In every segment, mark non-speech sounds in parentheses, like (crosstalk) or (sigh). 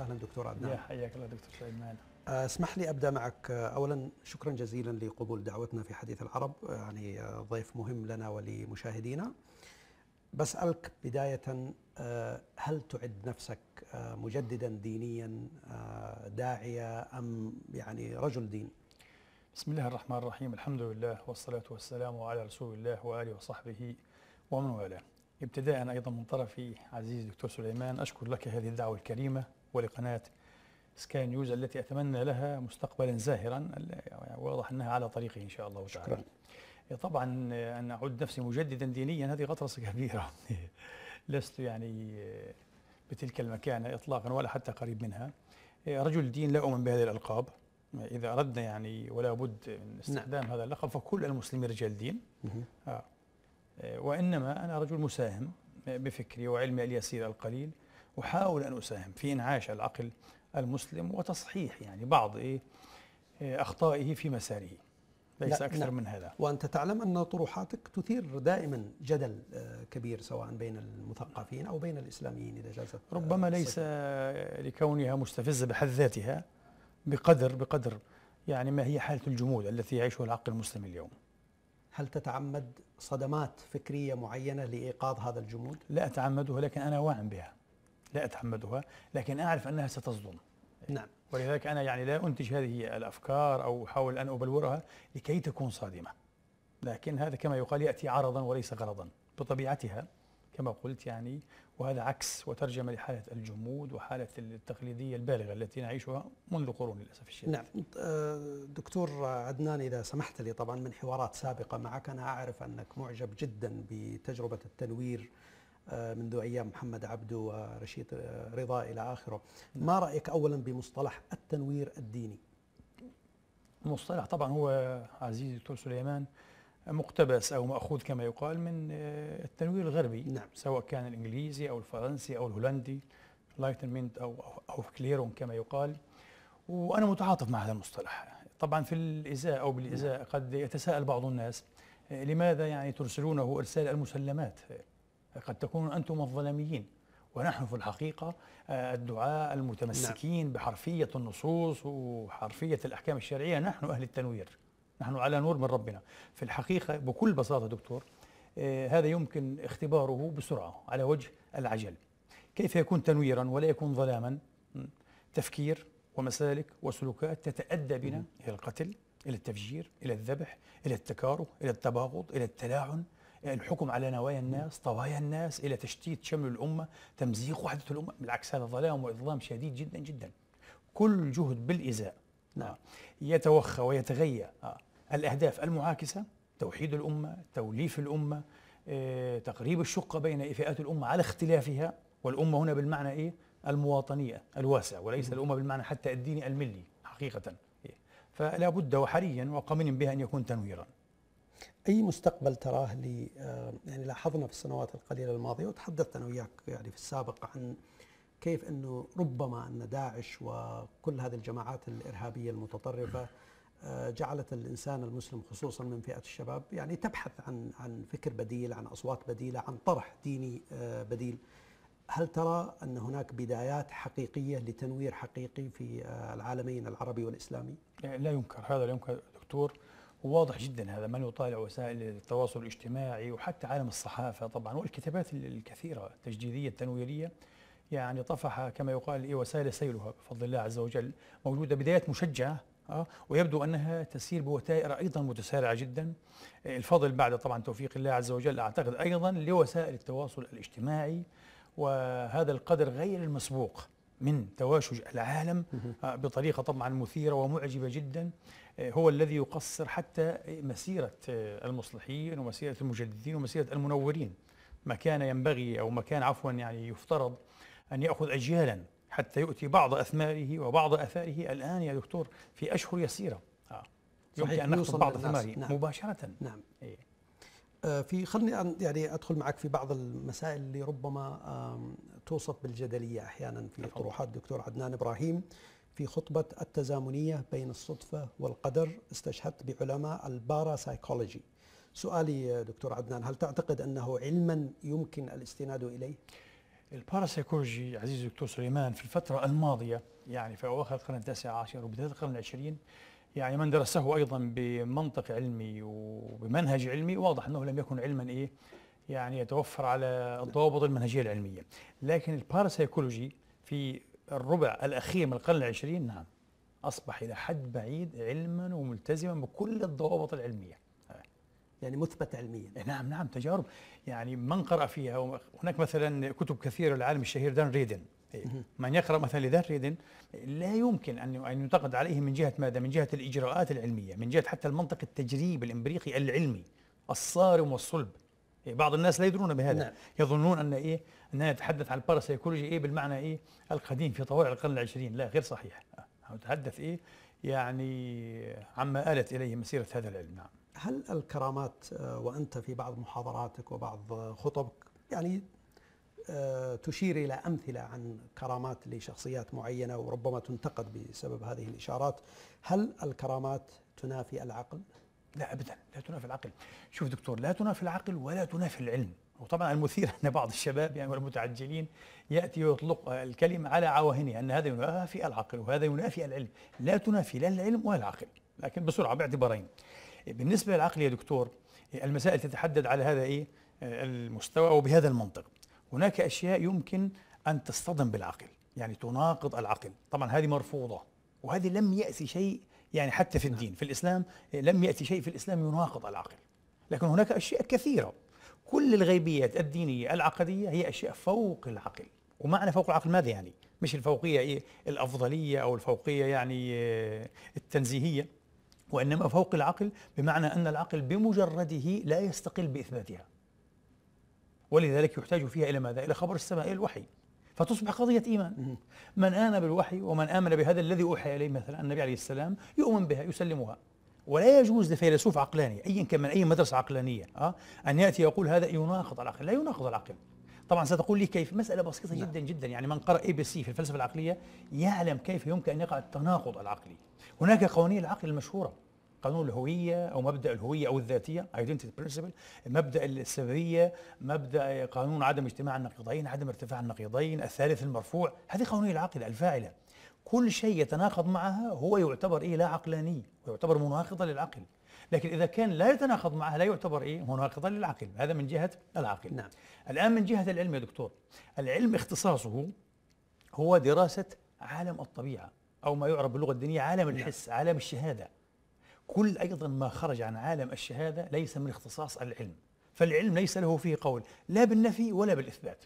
وسهلا دكتور عدنان يا حياك الله دكتور سعيد آه، اسمح لي ابدا معك آه، اولا شكرا جزيلا لقبول دعوتنا في حديث العرب آه، يعني ضيف مهم لنا ولمشاهدينا بسالك بدايه هل تعد نفسك مجددا دينيا داعيه ام يعني رجل دين؟ بسم الله الرحمن الرحيم الحمد لله والصلاه والسلام على رسول الله واله وصحبه ومن والاه. ابتداء ايضا من طرفي عزيزي دكتور سليمان اشكر لك هذه الدعوه الكريمه ولقناة سكاي نيوز التي أتمنى لها مستقبلا زاهرا واضح أنها على طريقه إن شاء الله تعالى شكرا. إيه، طبعا أن أعد نفسي مجددا دينيا هذه غطرسة كبيرة (laughs) لست يعني آه، بتلك المكانة إطلاقا ولا حتى قريب منها إيه، رجل دين لا أؤمن بهذه الألقاب إذا أردنا يعني ولا بد من نعم. استخدام نعم. هذا اللقب فكل المسلمين رجال دين آه. إيه، وإنما أنا رجل مساهم آه، بفكري وعلمي اليسير القليل أحاول أن أساهم في إنعاش العقل المسلم وتصحيح يعني بعض إيه أخطائه في مساره ليس أكثر لا من هذا وأنت تعلم أن طروحاتك تثير دائما جدل آه، كبير سواء بين المثقفين أو بين الإسلاميين إذا جازت آه، ربما ليس لكونها مستفزة بحد ذاتها بقدر بقدر يعني ما هي حالة الجمود التي يعيشها العقل المسلم اليوم هل تتعمد صدمات فكرية معينة لإيقاظ هذا الجمود؟ لا أتعمدها لكن أنا واعٍ بها لا أتحمدها لكن أعرف أنها ستصدم نعم ولذلك أنا يعني لا أنتج هذه الأفكار أو أحاول أن أبلورها لكي تكون صادمة لكن هذا كما يقال يأتي عرضا وليس غرضا بطبيعتها كما قلت يعني وهذا عكس وترجمة لحالة الجمود وحالة التقليدية البالغة التي نعيشها منذ قرون للأسف الشديد نعم آه، دكتور عدنان إذا سمحت لي طبعا من حوارات سابقة معك أنا أعرف أنك معجب جدا بتجربة التنوير آه، منذ ايام محمد عبده ورشيد آه، رضا الى اخره ما رايك اولا بمصطلح التنوير الديني المصطلح طبعا هو عزيزي الدكتور سليمان مقتبس او ماخوذ كما يقال من آه، التنوير الغربي نعم. سواء كان الانجليزي او الفرنسي او الهولندي لايتنمنت او او كليرون كما يقال وانا متعاطف مع هذا المصطلح طبعا في الازاء او بالازاء نعم. قد يتساءل بعض الناس لماذا يعني ترسلونه ارسال المسلمات قد تكونون أنتم الظلميين ونحن في الحقيقة آه، الدعاء المتمسكين نعم. بحرفية النصوص وحرفية الأحكام الشرعية نحن أهل التنوير نحن على نور من ربنا في الحقيقة بكل بساطة دكتور آه، هذا يمكن اختباره بسرعة على وجه العجل كيف يكون تنويرا ولا يكون ظلاما تفكير ومسالك وسلوكات تتأدى بنا إلى القتل إلى التفجير إلى الذبح إلى التكاره إلى التباغض إلى التلاعن الحكم على نوايا الناس طوايا الناس إلى تشتيت شمل الأمة تمزيق وحدة الأمة بالعكس هذا ظلام وإظلام شديد جدا جدا كل جهد بالإزاء نعم آه. يتوخى ويتغيى آه. الأهداف المعاكسة توحيد الأمة توليف الأمة آه، تقريب الشقة بين فئات الأمة على اختلافها والأمة هنا بالمعنى إيه المواطنية الواسع وليس الأمة بالمعنى حتى الديني الملي حقيقة إيه. فلا بد وحريا وقمن بها أن يكون تنويرا اي مستقبل تراه ل آه، يعني لاحظنا في السنوات القليله الماضيه وتحدثت انا وياك يعني في السابق عن كيف انه ربما ان داعش وكل هذه الجماعات الارهابيه المتطرفه آه، جعلت الانسان المسلم خصوصا من فئه الشباب يعني تبحث عن عن فكر بديل عن اصوات بديله عن طرح ديني آه، بديل هل ترى ان هناك بدايات حقيقيه لتنوير حقيقي في العالمين العربي والاسلامي؟ لا ينكر هذا لا ينكر دكتور وواضح جدا هذا من يطالع وسائل التواصل الاجتماعي وحتى عالم الصحافة طبعا والكتابات الكثيرة التجديدية التنويرية يعني طفح كما يقال إيه وسائل سيلها بفضل الله عز وجل موجودة بداية مشجعة آه، ويبدو أنها تسير بوتائر أيضا متسارعة جدا الفضل بعد طبعا توفيق الله عز وجل أعتقد أيضا لوسائل التواصل الاجتماعي وهذا القدر غير المسبوق من تواشج العالم آه، بطريقة طبعا مثيرة ومعجبة جدا هو الذي يقصر حتى مسيرة المصلحين ومسيرة المجددين ومسيرة المنورين ما كان ينبغي أو ما كان عفوا يعني يفترض أن يأخذ أجيالا حتى يؤتي بعض أثماره وبعض أثاره الآن يا دكتور في أشهر يسيرة آه. يمكن أن نأخذ بعض أثماره نعم. مباشرة نعم إيه. آه في خلني يعني أدخل معك في بعض المسائل اللي ربما توصف بالجدلية أحيانا في طروحات دكتور عدنان إبراهيم في خطبة التزامنية بين الصدفة والقدر استشهدت بعلماء سايكولوجي سؤالي دكتور عدنان هل تعتقد أنه علما يمكن الاستناد إليه؟ الباراسيكولوجي عزيزي دكتور سليمان في الفترة الماضية يعني في أواخر القرن التاسع عشر وبداية القرن العشرين يعني من درسه أيضا بمنطق علمي وبمنهج علمي واضح أنه لم يكن علما إيه يعني يتوفر على الضوابط المنهجية العلمية لكن الباراسيكولوجي في الربع الأخير من القرن العشرين نعم أصبح إلى حد بعيد علما وملتزما بكل الضوابط العلمية يعني مثبت علميا إيه، نعم نعم تجارب يعني من قرأ فيها هناك مثلا كتب كثيرة للعالم الشهير دان ريدن إيه، من يقرأ مثلا لدان ريدن لا يمكن أن ينتقد عليه من جهة ماذا من جهة الإجراءات العلمية من جهة حتى المنطق التجريبي الإمبريقي العلمي الصارم والصلب إيه، بعض الناس لا يدرون بهذا نعم. يظنون أن إيه أنها تتحدث عن الباراسيكولوجي إيه بالمعنى إيه القديم في طوال القرن العشرين لا غير صحيح تحدث إيه يعني عما آلت إليه مسيرة هذا العلم نعم هل الكرامات آه، وأنت في بعض محاضراتك وبعض آه، خطبك يعني آه، تشير إلى أمثلة عن كرامات لشخصيات معينة وربما تنتقد بسبب هذه الإشارات هل الكرامات تنافي العقل؟ لا أبدا لا تنافي العقل شوف دكتور لا تنافي العقل ولا تنافي العلم وطبعا المثير (laughs) ان بعض الشباب يعني والمتعجلين ياتي ويطلق الكلمه على عواهنه ان هذا ينافي العقل وهذا ينافي العلم، لا تنافي لا العلم ولا العقل، لكن بسرعه باعتبارين. بالنسبه للعقل يا دكتور المسائل تتحدد على هذا ايه؟ المستوى او بهذا المنطق. هناك اشياء يمكن ان تصطدم بالعقل، يعني تناقض العقل، طبعا هذه مرفوضه وهذه لم ياتي شيء يعني حتى في الدين، في الاسلام لم ياتي شيء في الاسلام يناقض العقل. لكن هناك اشياء كثيره كل الغيبيات الدينية العقدية هي أشياء فوق العقل ومعنى فوق العقل ماذا يعني؟ مش الفوقية إيه؟ الأفضلية أو الفوقية يعني آه، التنزيهية وإنما فوق العقل بمعنى أن العقل بمجرده لا يستقل بإثباتها ولذلك يحتاج فيها إلى ماذا؟ إلى خبر السماء إلى الوحي فتصبح قضية إيمان من آمن بالوحي ومن آمن بهذا الذي أوحي إليه مثلا النبي عليه السلام يؤمن بها يسلمها ولا يجوز لفيلسوف عقلاني ايا كان من اي مدرسه عقلانيه أه؟ ان ياتي يقول هذا يناقض العقل لا يناقض العقل طبعا ستقول لي كيف مساله بسيطه نعم. جدا جدا يعني من قرأ اي بي سي في الفلسفه العقليه يعلم كيف يمكن ان يقع التناقض العقلي هناك قوانين العقل المشهوره قانون الهوية أو مبدأ الهوية أو الذاتية identity principle مبدأ السرية مبدأ قانون عدم اجتماع النقيضين عدم ارتفاع النقيضين الثالث المرفوع هذه قوانين العقل الفاعلة كل شيء يتناقض معها هو يعتبر إيه لا عقلاني ويعتبر مناقضا للعقل لكن إذا كان لا يتناقض معها لا يعتبر إيه مناقضا للعقل هذا من جهة العقل نعم. الآن من جهة العلم يا دكتور العلم اختصاصه هو دراسة عالم الطبيعة أو ما يعرف باللغة الدينية عالم نعم. الحس نعم. عالم الشهادة كل أيضا ما خرج عن عالم الشهادة ليس من اختصاص العلم فالعلم ليس له فيه قول لا بالنفي ولا بالإثبات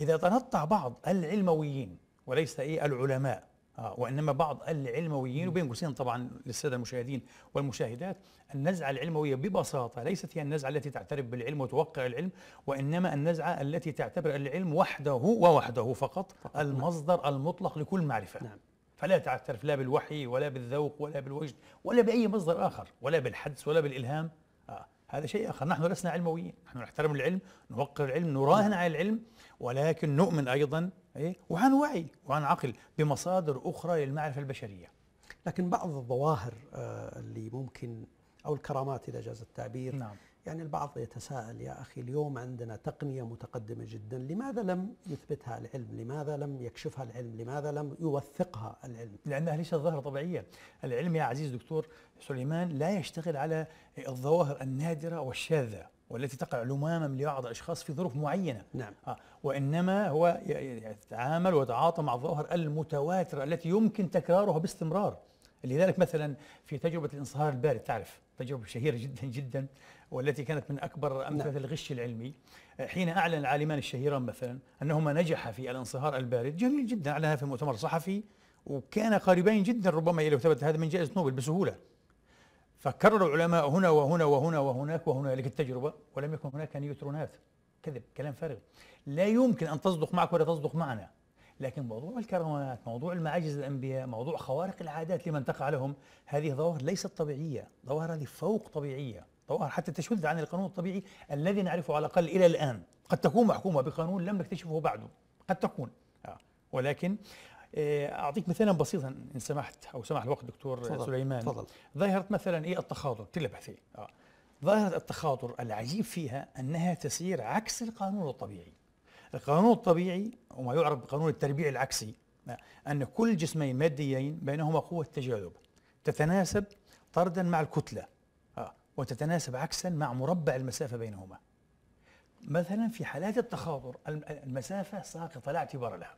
إذا تنطع بعض العلمويين وليس إيه العلماء آه وانما بعض العلمويين وبين قوسين طبعا للساده المشاهدين والمشاهدات النزعه العلمويه ببساطه ليست هي النزعه التي تعترف بالعلم وتوقع العلم وانما النزعه التي تعتبر العلم وحده ووحده فقط, فقط المصدر المطلق لكل معرفه نعم. فلا تعترف لا بالوحي ولا بالذوق ولا بالوجد ولا باي مصدر اخر ولا بالحدس ولا بالالهام آه هذا شيء اخر نحن لسنا علمويين نحن نحترم العلم نوقر العلم نراهن على العلم ولكن نؤمن أيضا إيه؟ وعن وعي وعن عقل بمصادر أخرى للمعرفة البشرية لكن بعض الظواهر آه، اللي ممكن أو الكرامات إذا جاز التعبير نعم. يعني البعض يتساءل يا أخي اليوم عندنا تقنية متقدمة جدا لماذا لم يثبتها العلم لماذا لم يكشفها العلم لماذا لم يوثقها العلم لأنها ليست ظاهرة طبيعية العلم يا عزيز دكتور سليمان لا يشتغل على الظواهر النادرة والشاذة والتي تقع لماما لبعض الاشخاص في ظروف معينه نعم آه وإنما هو يتعامل ويتعاطى مع الظواهر المتواترة التي يمكن تكرارها باستمرار لذلك مثلا في تجربة الانصهار البارد تعرف تجربة شهيرة جدا جدا والتي كانت من أكبر نعم. أمثلة نعم. الغش العلمي حين أعلن العالمان الشهيران مثلا أنهما نجحا في الانصهار البارد جميل جدا أعلنها في مؤتمر صحفي وكان قريبين جدا ربما إلى ثبت هذا من جائزة نوبل بسهولة فكرر العلماء هنا وهنا وهنا وهناك وهنالك التجربة ولم يكن هناك نيوترونات كذب كلام فارغ لا يمكن أن تصدق معك ولا تصدق معنا لكن موضوع الكرامات موضوع المعاجز الأنبياء موضوع خوارق العادات لمن تقع لهم هذه ظواهر ليست طبيعية ظواهر هذه فوق طبيعية ظواهر حتى تشذ عن القانون الطبيعي الذي نعرفه على الأقل إلى الآن قد تكون محكومة بقانون لم نكتشفه بعده قد تكون آه. ولكن آه، اعطيك مثالا بسيطا ان سمحت او سمح الوقت دكتور فضل سليمان فضل. ظاهره مثلا ايه التخاطر تلبثي اه ظاهره التخاطر العجيب فيها انها تسير عكس القانون الطبيعي القانون الطبيعي وما يعرف بقانون التربيع العكسي أن كل جسمين ماديين بينهما قوة تجاذب تتناسب طردا مع الكتلة آه، وتتناسب عكسا مع مربع المسافة بينهما مثلا في حالات التخاطر المسافة ساقطة لا اعتبار لها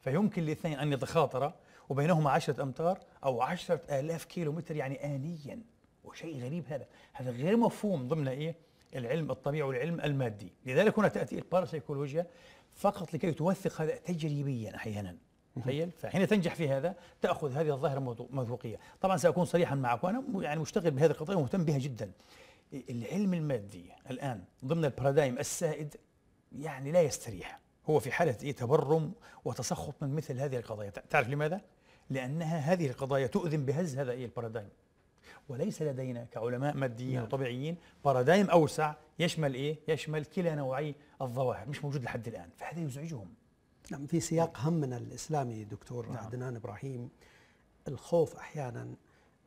فيمكن للاثنين أن يتخاطرا وبينهما عشرة أمتار أو عشرة آلاف كيلو متر يعني آنيا وشيء غريب هذا هذا غير مفهوم ضمن إيه العلم الطبيعي والعلم المادي لذلك هنا تأتي الباراسيكولوجيا فقط لكي توثق هذا تجريبيا أحيانا تخيل فحين تنجح في هذا تأخذ هذه الظاهرة موثوقية طبعا سأكون صريحا معك وأنا يعني مشتغل بهذه القضية ومهتم بها جدا العلم المادي الآن ضمن البارادايم السائد يعني لا يستريح هو في حالة تبرم وتسخط من مثل هذه القضايا تعرف لماذا؟ لأنها هذه القضايا تؤذن بهز هذا إيه البارادايم وليس لدينا كعلماء ماديين نعم. وطبيعيين بارادايم أوسع يشمل إيه؟ يشمل كلا نوعي الظواهر مش موجود لحد الآن فهذا يزعجهم نعم في سياق همنا الإسلامي دكتور نعم. عدنان إبراهيم الخوف أحيانا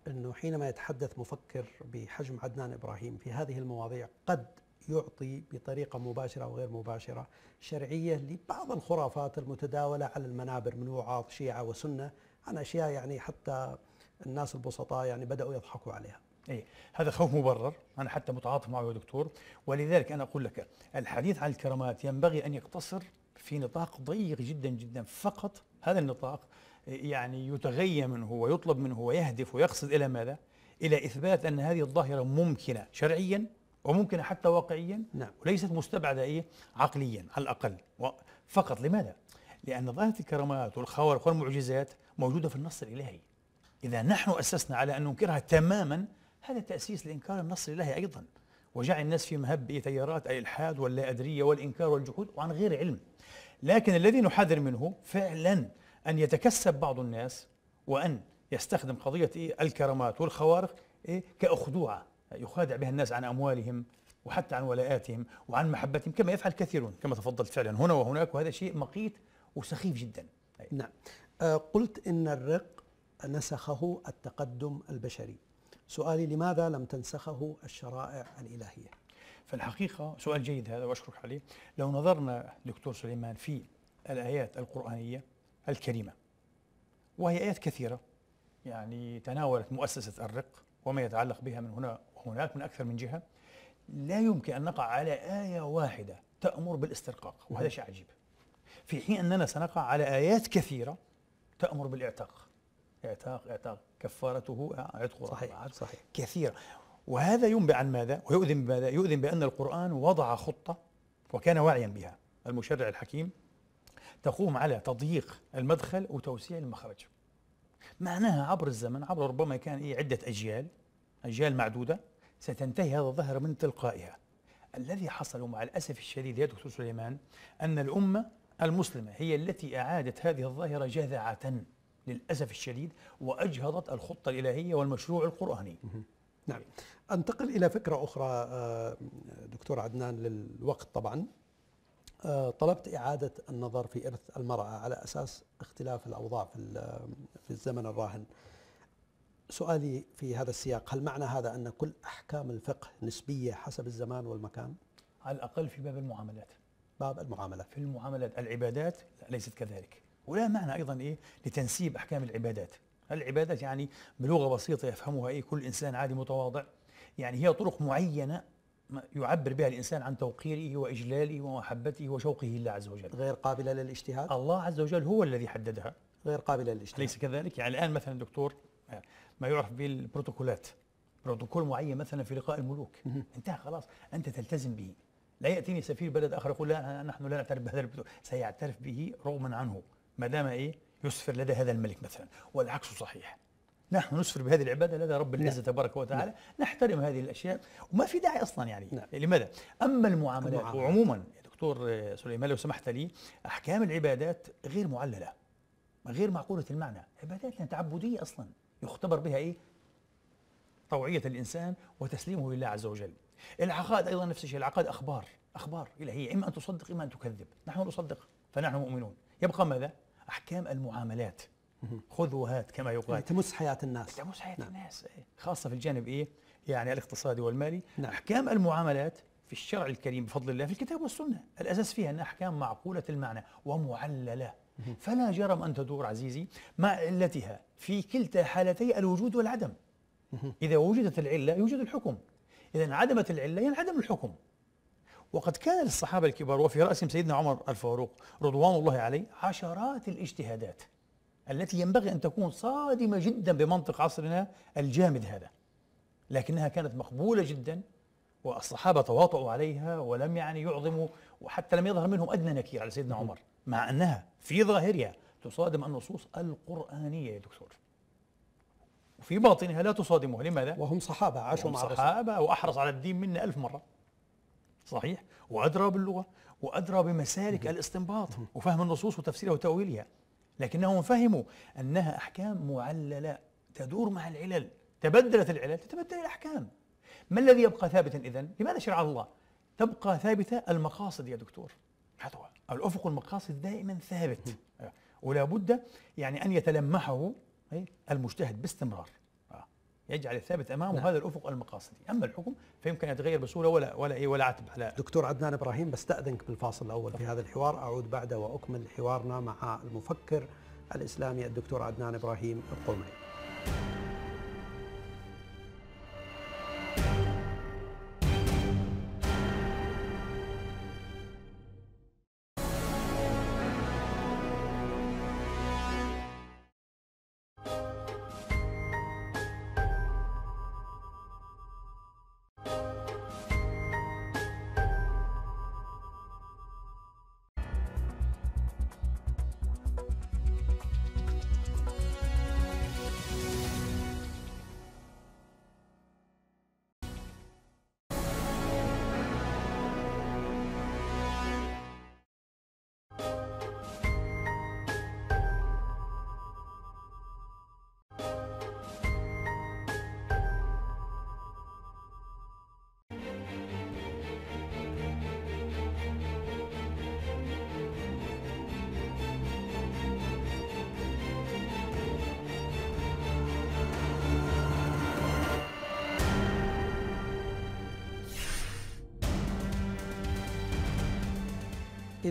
أنه حينما يتحدث مفكر بحجم عدنان إبراهيم في هذه المواضيع قد يعطي بطريقه مباشره او غير مباشره شرعيه لبعض الخرافات المتداوله على المنابر من وعاظ شيعه وسنه عن اشياء يعني حتى الناس البسطاء يعني بدأوا يضحكوا عليها أي هذا خوف مبرر أنا حتى متعاطف معه يا دكتور ولذلك أنا أقول لك الحديث عن الكرامات ينبغي أن يقتصر في نطاق ضيق جدا جدا فقط هذا النطاق يعني يتغير منه ويطلب منه ويهدف ويقصد إلى ماذا؟ إلى إثبات أن هذه الظاهرة ممكنة شرعيا وممكنة حتى واقعيا نعم. وليست مستبعدة إيه؟ عقليا على الأقل فقط لماذا؟ لأن ظاهرة الكرامات والخوارق والمعجزات موجودة في النص الإلهي إذا نحن أسسنا على أن ننكرها تماما هذا تأسيس لإنكار النص لله أيضا وجعل الناس في مهب تيارات الإلحاد واللا أدرية والإنكار والجحود وعن غير علم لكن الذي نحذر منه فعلا أن يتكسب بعض الناس وأن يستخدم قضية إيه؟ الكرامات والخوارق إيه؟ كأخدوعة يخادع بها الناس عن أموالهم وحتى عن ولاءاتهم وعن محبتهم كما يفعل كثيرون كما تفضلت فعلا هنا وهناك وهذا شيء مقيت وسخيف جدا نعم آه، قلت إن الرق نسخه التقدم البشري سؤالي لماذا لم تنسخه الشرائع الإلهية فالحقيقة سؤال جيد هذا وأشكرك عليه لو نظرنا دكتور سليمان في الآيات القرآنية الكريمة وهي آيات كثيرة يعني تناولت مؤسسة الرق وما يتعلق بها من هنا وهناك من أكثر من جهة لا يمكن أن نقع على آية واحدة تأمر بالاسترقاق وهذا شيء عجيب في حين أننا سنقع على آيات كثيرة تأمر بالإعتاق اعتاق اعتاق كفارته عتق صحيح صحيح كثير وهذا ينبئ عن ماذا؟ ويؤذن بماذا؟ يؤذن بأن القرآن وضع خطة وكان واعيا بها المشرع الحكيم تقوم على تضييق المدخل وتوسيع المخرج معناها عبر الزمن عبر ربما كان إيه عدة أجيال أجيال معدودة ستنتهي هذا الظهر من تلقائها الذي حصل مع الأسف الشديد يا دكتور سليمان أن الأمة المسلمة هي التي أعادت هذه الظاهرة جذعة للأسف الشديد وأجهضت الخطة الإلهية والمشروع القرآني نعم أنتقل إلى فكرة أخرى آه، دكتور عدنان للوقت طبعا آه، طلبت إعادة النظر في إرث المرأة على أساس اختلاف الأوضاع في, آه، في الزمن الراهن سؤالي في هذا السياق هل معنى هذا أن كل أحكام الفقه نسبية حسب الزمان والمكان؟ على الأقل في باب المعاملات باب المعاملات في المعاملات العبادات ليست كذلك ولا معنى أيضا إيه لتنسيب أحكام العبادات العبادات يعني بلغة بسيطة يفهمها اي كل إنسان عادي متواضع يعني هي طرق معينة يعبر بها الإنسان عن توقيره وإجلاله ومحبته وشوقه لله عز وجل غير قابلة للاجتهاد الله عز وجل هو الذي حددها غير قابلة للاجتهاد ليس كذلك يعني الآن مثلا دكتور ما يعرف بالبروتوكولات بروتوكول معين مثلا في لقاء الملوك انتهى خلاص أنت تلتزم به لا يأتيني سفير بلد آخر يقول لا نحن لا نعترف بهذا البروتوكول سيعترف به رغما عنه ما دام ايه يسفر لدى هذا الملك مثلا والعكس صحيح نحن نسفر بهذه العباده لدى رب نعم. العزه نعم. تبارك وتعالى نعم. نحترم هذه الاشياء وما في داعي اصلا يعني نعم. لماذا اما المعاملات المعامل. وعموما دكتور سليمان لو سمحت لي احكام العبادات غير معلله غير معقوله المعنى عبادات تعبديه اصلا يختبر بها ايه طوعيه الانسان وتسليمه لله عز وجل العقائد ايضا نفس الشيء العقائد اخبار اخبار الهيه اما ان تصدق اما ان تكذب نحن نصدق فنحن مؤمنون يبقى ماذا احكام المعاملات خذ وهات كما يعني يقال تمس حياه الناس تمس حياه نعم. الناس إيه. خاصه في الجانب ايه يعني الاقتصادي والمالي نعم. احكام المعاملات في الشرع الكريم بفضل الله في الكتاب والسنه الاساس فيها انها احكام معقوله المعنى ومعلله فلا جرم ان تدور عزيزي مع علتها في كلتا حالتي الوجود والعدم اذا وجدت العله يوجد الحكم اذا انعدمت العله ينعدم الحكم وقد كان للصحابة الكبار وفي رأسهم سيدنا عمر الفاروق رضوان الله عليه عشرات الاجتهادات التي ينبغي أن تكون صادمة جدا بمنطق عصرنا الجامد هذا لكنها كانت مقبولة جدا والصحابة تواطؤوا عليها ولم يعني يعظموا وحتى لم يظهر منهم أدنى نكير على سيدنا عمر مع أنها في ظاهرها تصادم النصوص القرآنية يا دكتور وفي باطنها لا تصادمها لماذا؟ وهم صحابة عاشوا مع صحابة وأحرص على الدين منا ألف مرة صحيح وأدرى باللغة وأدرى بمسالك الاستنباط وفهم النصوص وتفسيرها وتأويلها لكنهم فهموا أنها أحكام معللة تدور مع العلل تبدلت العلل تتبدل الأحكام ما الذي يبقى ثابتا اذا لماذا شرع الله؟ تبقى ثابتة المقاصد يا دكتور هذا الأفق المقاصد دائما ثابت ولا بد يعني أن يتلمحه المجتهد باستمرار يجعل الثابت امامه نعم. هذا الافق المقاصدي، اما الحكم فيمكن ان يتغير بصوره ولا ولا اي ولا عتب على دكتور عدنان ابراهيم بستاذنك بالفاصل الاول في هذا الحوار اعود بعده واكمل حوارنا مع المفكر الاسلامي الدكتور عدنان ابراهيم القومي.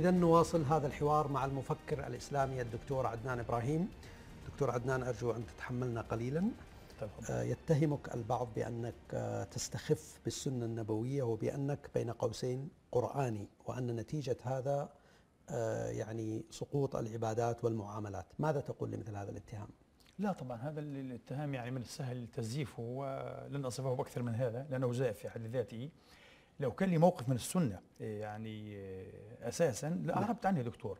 إذا نواصل هذا الحوار مع المفكر الإسلامي الدكتور عدنان إبراهيم دكتور عدنان أرجو أن تتحملنا قليلا آه، يتهمك البعض بأنك آه، تستخف بالسنة النبوية وبأنك بين قوسين قرآني وأن نتيجة هذا آه، يعني سقوط العبادات والمعاملات ماذا تقول لمثل هذا الاتهام؟ لا طبعا هذا الاتهام يعني من السهل تزييفه ولن أصفه بأكثر من هذا لأنه زائف في حد ذاته لو كان لي موقف من السنه يعني اساسا لاعربت نعم. عنه دكتور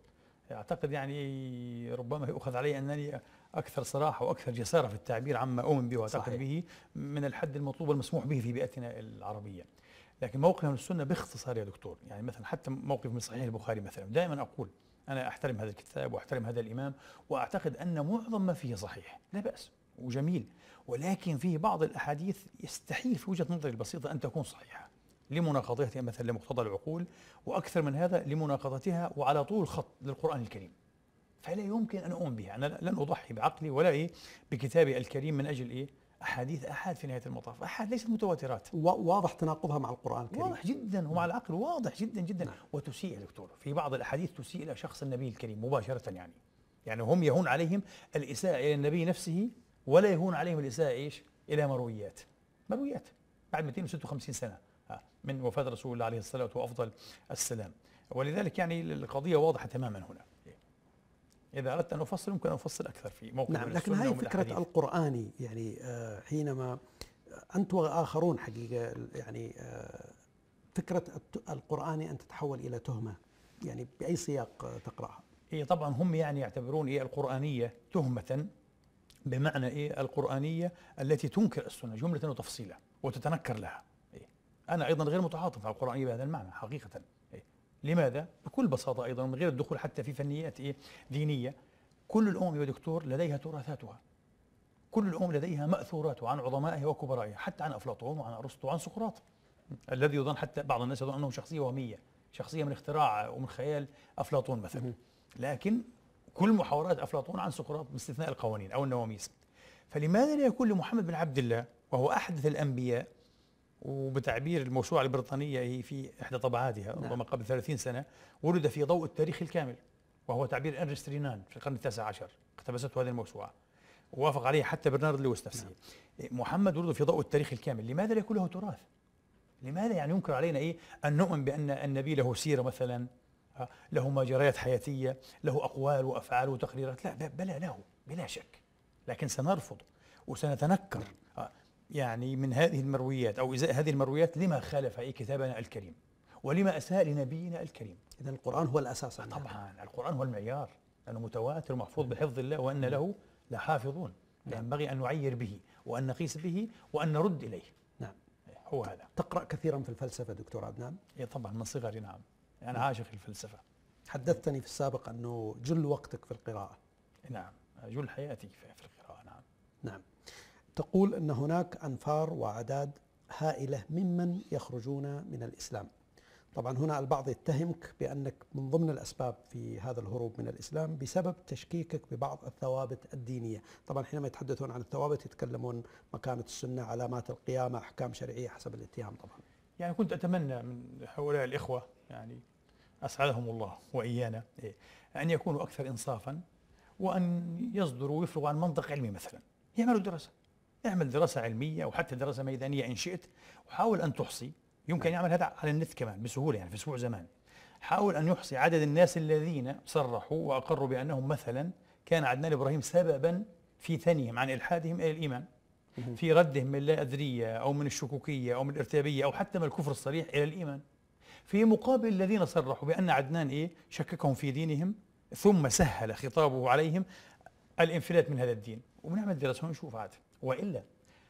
اعتقد يعني ربما يؤخذ علي انني اكثر صراحه واكثر جساره في التعبير عما اؤمن به واعتقد به من الحد المطلوب والمسموح به في بيئتنا العربيه. لكن موقف من السنه باختصار يا دكتور يعني مثلا حتى موقف من صحيح البخاري مثلا دائما اقول انا احترم هذا الكتاب واحترم هذا الامام واعتقد ان معظم ما فيه صحيح لا باس وجميل ولكن فيه بعض الاحاديث يستحيل في وجهه نظري البسيطه ان تكون صحيحه. لمناقضتها يعني مثلا لمقتضى العقول وأكثر من هذا لمناقضتها وعلى طول خط للقرآن الكريم فلا يمكن أن أؤمن بها أنا لن أضحي بعقلي ولا إيه بكتابي الكريم من أجل إيه أحاديث أحاد في نهاية المطاف أحاد ليست متواترات واضح تناقضها مع القرآن الكريم واضح جدا ومع العقل واضح جدا جدا نعم. وتسيء يا دكتور في بعض الأحاديث تسيء إلى شخص النبي الكريم مباشرة يعني يعني هم يهون عليهم الإساءة إلى النبي نفسه ولا يهون عليهم الإساءة إيش إلى مرويات مرويات بعد 256 سنة من وفاة رسول الله عليه الصلاة وأفضل السلام ولذلك يعني القضية واضحة تماما هنا إذا أردت أن أفصل يمكن أن أفصل أكثر في موقف نعم لكن هذه فكرة القرآني يعني آه، حينما أنت وآخرون حقيقة يعني آه، فكرة القرآني أن تتحول إلى تهمة يعني بأي سياق آه، تقرأها إيه طبعا هم يعني يعتبرون إيه القرآنية تهمة بمعنى إيه القرآنية التي تنكر السنة جملة وتفصيلة وتتنكر لها أنا أيضا غير متعاطف مع القرانيه بهذا المعنى حقيقة إيه؟ لماذا؟ بكل بساطة أيضا من غير الدخول حتى في فنيات إيه؟ دينية كل الأمم يا دكتور لديها تراثاتها كل الأمم لديها مأثورات عن عظمائها وكبرائها حتى عن أفلاطون وعن أرسطو وعن سقراط الذي يظن حتى بعض الناس يظن أنه شخصية وهمية شخصية من اختراع ومن خيال أفلاطون مثلا لكن كل محاورات أفلاطون عن سقراط باستثناء القوانين أو النواميس فلماذا لا يكون لمحمد بن عبد الله وهو أحدث الأنبياء وبتعبير الموسوعة البريطانية هي في إحدى طبعاتها نعم. ربما قبل 30 سنة ولد في ضوء التاريخ الكامل وهو تعبير أرنست رينان في القرن التاسع عشر اقتبسته هذه الموسوعة ووافق عليه حتى برنارد لويس نفسه نعم. محمد ولد في ضوء التاريخ الكامل لماذا لا يكون له تراث؟ لماذا يعني ينكر علينا إيه أن نؤمن بأن النبي له سيرة مثلا آه، له مجريات حياتية له أقوال وأفعال وتقريرات لا بلا له بلا شك لكن سنرفض وسنتنكر آه، يعني من هذه المرويات أو إزاء هذه المرويات لما خالف كتابنا الكريم ولما أساء لنبينا الكريم إذا القرآن هو الأساس طبعا القرآن هو المعيار أنه متواتر محفوظ نعم. بحفظ الله وأن نعم. له لحافظون نعم. ينبغي أن نعير به وأن نقيس به وأن نرد إليه نعم هو هذا تقرأ كثيرا في الفلسفة دكتور عدنان؟ إيه طبعا من صغري نعم أنا نعم. عاشق الفلسفة حدثتني في السابق أنه جل وقتك في القراءة نعم جل حياتي في القراءة نعم نعم تقول ان هناك انفار واعداد هائله ممن يخرجون من الاسلام. طبعا هنا البعض يتهمك بانك من ضمن الاسباب في هذا الهروب من الاسلام بسبب تشكيكك ببعض الثوابت الدينيه، طبعا حينما يتحدثون عن الثوابت يتكلمون مكانه السنه، علامات القيامه، احكام شرعيه حسب الاتهام طبعا. يعني كنت اتمنى من هؤلاء الاخوه يعني اسعدهم الله وايانا إيه، ان يكونوا اكثر انصافا وان يصدروا ويفرغوا عن منطق علمي مثلا. يعملوا دراسه اعمل دراسة علمية وحتى دراسة ميدانية إن شئت وحاول أن تحصي يمكن نعم. يعمل هذا على النت كمان بسهولة يعني في أسبوع زمان حاول أن يحصي عدد الناس الذين صرحوا وأقروا بأنهم مثلا كان عدنان إبراهيم سببا في ثنيهم عن إلحادهم إلى الإيمان في ردهم من لا أدرية أو من الشكوكية أو من الارتيابية أو حتى من الكفر الصريح إلى الإيمان في مقابل الذين صرحوا بأن عدنان إيه شككهم في دينهم ثم سهل خطابه عليهم الانفلات من هذا الدين وبنعمل دراسة ونشوف عاد وإلا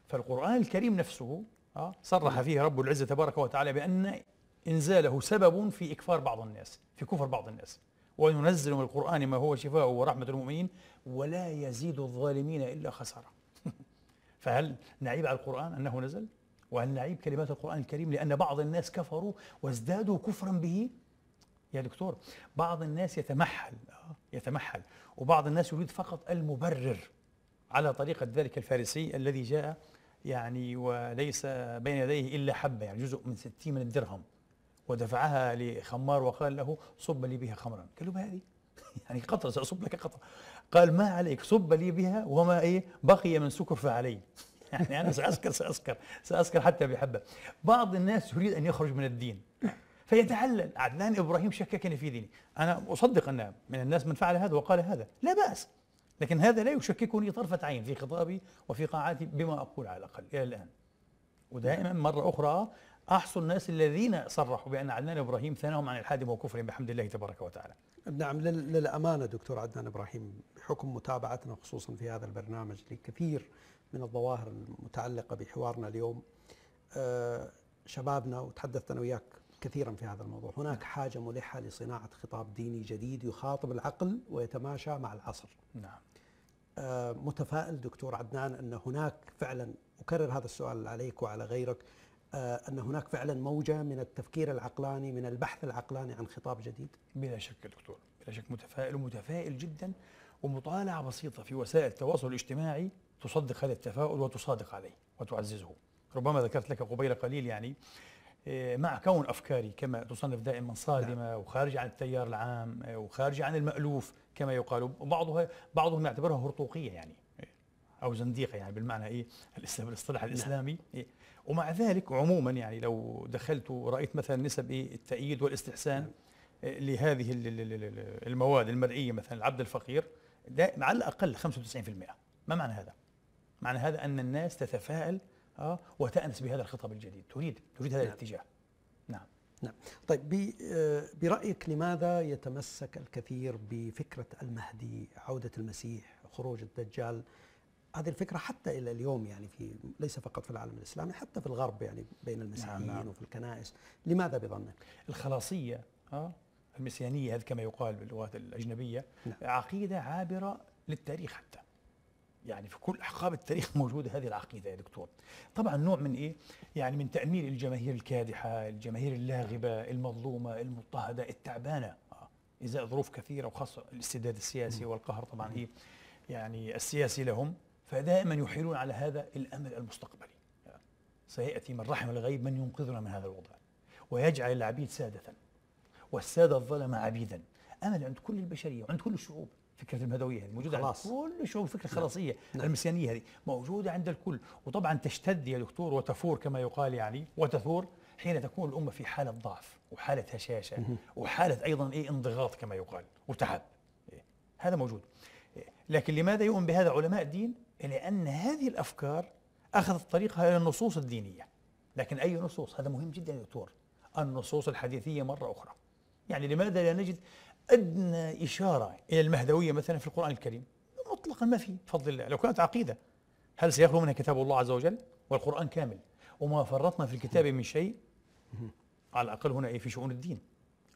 فالقرآن الكريم نفسه آه، صرح فيه رب العزة تبارك وتعالى بأن إنزاله سبب في إكفار بعض الناس في كفر بعض الناس وننزل من القرآن ما هو شفاء ورحمة المؤمنين ولا يزيد الظالمين إلا خسارة (laughs) فهل نعيب على القرآن أنه نزل؟ وهل نعيب كلمات القرآن الكريم لأن بعض الناس كفروا وازدادوا كفرا به؟ يا دكتور بعض الناس يتمحل آه، يتمحل وبعض الناس يريد فقط المبرر على طريقة ذلك الفارسي الذي جاء يعني وليس بين يديه إلا حبة يعني جزء من ستين من الدرهم ودفعها لخمار وقال له صب لي بها خمرا قال له هذه (laughs) يعني قطرة سأصب لك قطرة قال ما عليك صب لي بها وما إيه بقي من سكر فعلي (laughs) يعني أنا سأسكر سأسكر سأسكر حتى بحبة بعض الناس يريد أن يخرج من الدين فيتعلل عدنان نعم، إبراهيم شككني في ديني أنا أصدق أن من الناس من فعل هذا وقال هذا لا بأس لكن هذا لا يشككني طرفة عين في خطابي وفي قاعاتي بما أقول على الأقل إلى الآن ودائما مرة أخرى أحصى الناس الذين صرحوا بأن عدنان إبراهيم ثناهم عن الحادم وكفرهم بحمد الله تبارك وتعالى نعم للأمانة دكتور عدنان إبراهيم بحكم متابعتنا خصوصا في هذا البرنامج لكثير من الظواهر المتعلقة بحوارنا اليوم آه، شبابنا وتحدثت أنا وياك كثيرا في هذا الموضوع هناك حاجة ملحة لصناعة خطاب ديني جديد يخاطب العقل ويتماشى مع العصر نعم آه متفائل دكتور عدنان أن هناك فعلا أكرر هذا السؤال عليك وعلى غيرك آه أن هناك فعلا موجة من التفكير العقلاني من البحث العقلاني عن خطاب جديد بلا شك دكتور بلا شك متفائل ومتفائل جدا ومطالعة بسيطة في وسائل التواصل الاجتماعي تصدق هذا التفاؤل وتصادق عليه وتعززه ربما ذكرت لك قبيل قليل يعني إيه، مع كون افكاري كما تصنف دائما صادمه نعم. وخارجه عن التيار العام إيه، وخارجه عن المالوف كما يقال وبعضها بعضهم يعتبرها هرطوقيه يعني إيه، او زنديقه يعني بالمعنى ايه الاصطلاح نعم. الاسلامي إيه ومع ذلك عموما يعني لو دخلت ورايت مثلا نسب إيه التأييد والاستحسان نعم. لهذه المواد المرئيه مثلا العبد الفقير على الاقل 95% ما معنى هذا؟ معنى هذا ان الناس تتفائل وتأنس بهذا الخطاب الجديد تريد تريد هذا نعم. الاتجاه نعم نعم طيب آه، برأيك لماذا يتمسك الكثير بفكرة المهدي عودة المسيح خروج الدجال هذه الفكرة حتى إلى اليوم يعني في ليس فقط في العالم الإسلامي حتى في الغرب يعني بين نعم، نعم. المسيحيين نعم وفي الكنائس لماذا بظنك؟ الخلاصية آه المسيانية هذا كما يقال باللغات الأجنبية نعم. عقيدة عابرة للتاريخ حتى يعني في كل احقاب التاريخ (laughs) موجوده هذه العقيده يا دكتور. طبعا نوع من ايه؟ يعني من تامير الجماهير الكادحه، الجماهير اللاغبه، المظلومه، المضطهده، التعبانه آه، ازاء ظروف كثيره وخاصه الاستبداد السياسي والقهر طبعا ايه؟ يعني السياسي لهم فدائما يحيلون على هذا الامل المستقبلي. آه، سياتي من رحم الغيب من ينقذنا من هذا الوضع ويجعل العبيد ساده والساده الظلم عبيدا. امل عند كل البشريه وعند كل الشعوب. فكره المهدويه هذه يعني، موجوده خلاص. عند كل شعوب فكره الخلاصيه نعم. نعم. المسيانيه هذه موجوده عند الكل وطبعا تشتد يا دكتور وتفور كما يقال يعني وتثور حين تكون الامه في حاله ضعف وحاله هشاشه وحاله ايضا ايه انضغاط كما يقال وتعب إيه هذا موجود إيه لكن لماذا يؤمن بهذا علماء الدين؟ لان هذه الافكار اخذت طريقها الى النصوص الدينيه لكن اي نصوص هذا مهم جدا يا دكتور النصوص الحديثيه مره اخرى يعني لماذا لا نجد أدنى إشارة إلى المهدوية مثلا في القرآن الكريم مطلقا ما في بفضل الله لو كانت عقيدة هل سيخلو منها كتاب الله عز وجل والقرآن كامل وما فرطنا في الكتاب من شيء على الأقل هنا إيه، في شؤون الدين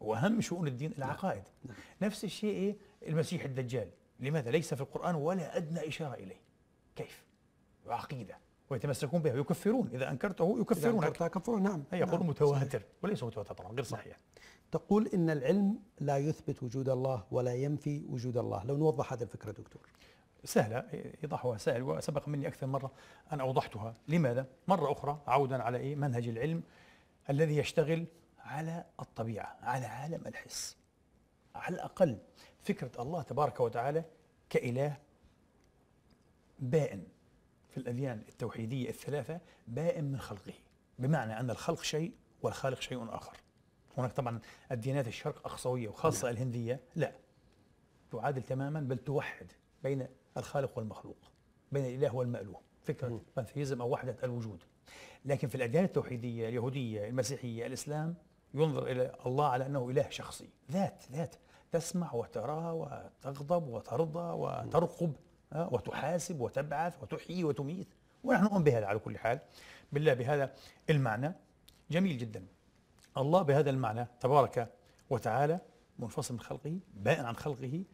وأهم شؤون الدين العقائد نعم. نعم. نفس الشيء إيه المسيح الدجال لماذا ليس في القرآن ولا أدنى إشارة إليه كيف عقيدة ويتمسكون بها ويكفرون إذا أنكرته يكفرونك إذا أنكرتها كفرون نعم هي يقول نعم متواتر وليس متواتر طبعا غير صحيح نعم. تقول ان العلم لا يثبت وجود الله ولا ينفي وجود الله، لو نوضح هذه الفكره دكتور. سهله ايضاحها سهل وسبق مني اكثر مره ان اوضحتها، لماذا؟ مره اخرى عودا على ايه؟ منهج العلم الذي يشتغل على الطبيعه، على عالم الحس. على الاقل فكره الله تبارك وتعالى كاله بائن في الاديان التوحيديه الثلاثه بائن من خلقه، بمعنى ان الخلق شيء والخالق شيء اخر. هناك طبعا الديانات الشرق أقصوية وخاصة لا. نعم. الهندية لا تعادل تماما بل توحد بين الخالق والمخلوق بين الإله والمألوه فكرة بانثيزم أو وحدة الوجود لكن في الأديان التوحيدية اليهودية المسيحية الإسلام ينظر إلى الله على أنه إله شخصي ذات ذات تسمع وترى وتغضب وترضى وترقب آه، وتحاسب وتبعث وتحيي وتميت ونحن نؤمن بهذا على كل حال بالله بهذا المعنى جميل جدا الله بهذا المعنى تبارك وتعالى منفصل من خلقه بائن عن خلقه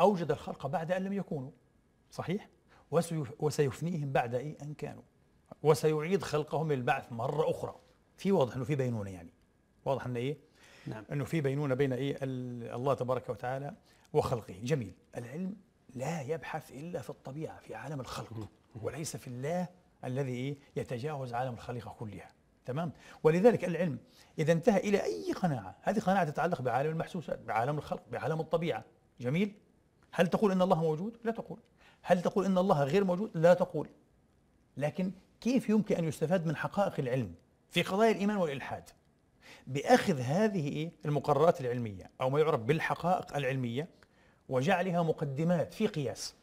أوجد الخلق بعد أن لم يكونوا صحيح وسيفنيهم بعد إيه أن كانوا وسيعيد خلقهم للبعث مرة أخرى في واضح أنه في بينونة يعني واضح أنه إيه نعم. أنه في بينونة بين إيه الله تبارك وتعالى وخلقه جميل العلم لا يبحث إلا في الطبيعة في عالم الخلق وليس في الله الذي إيه؟ يتجاوز عالم الخليقة كلها تمام ولذلك العلم إذا انتهى إلى أي قناعة هذه قناعة تتعلق بعالم المحسوسات بعالم الخلق بعالم الطبيعة جميل هل تقول إن الله موجود؟ لا تقول هل تقول إن الله غير موجود؟ لا تقول لكن كيف يمكن أن يستفاد من حقائق العلم في قضايا الإيمان والإلحاد بأخذ هذه المقررات العلمية أو ما يعرف بالحقائق العلمية وجعلها مقدمات في قياس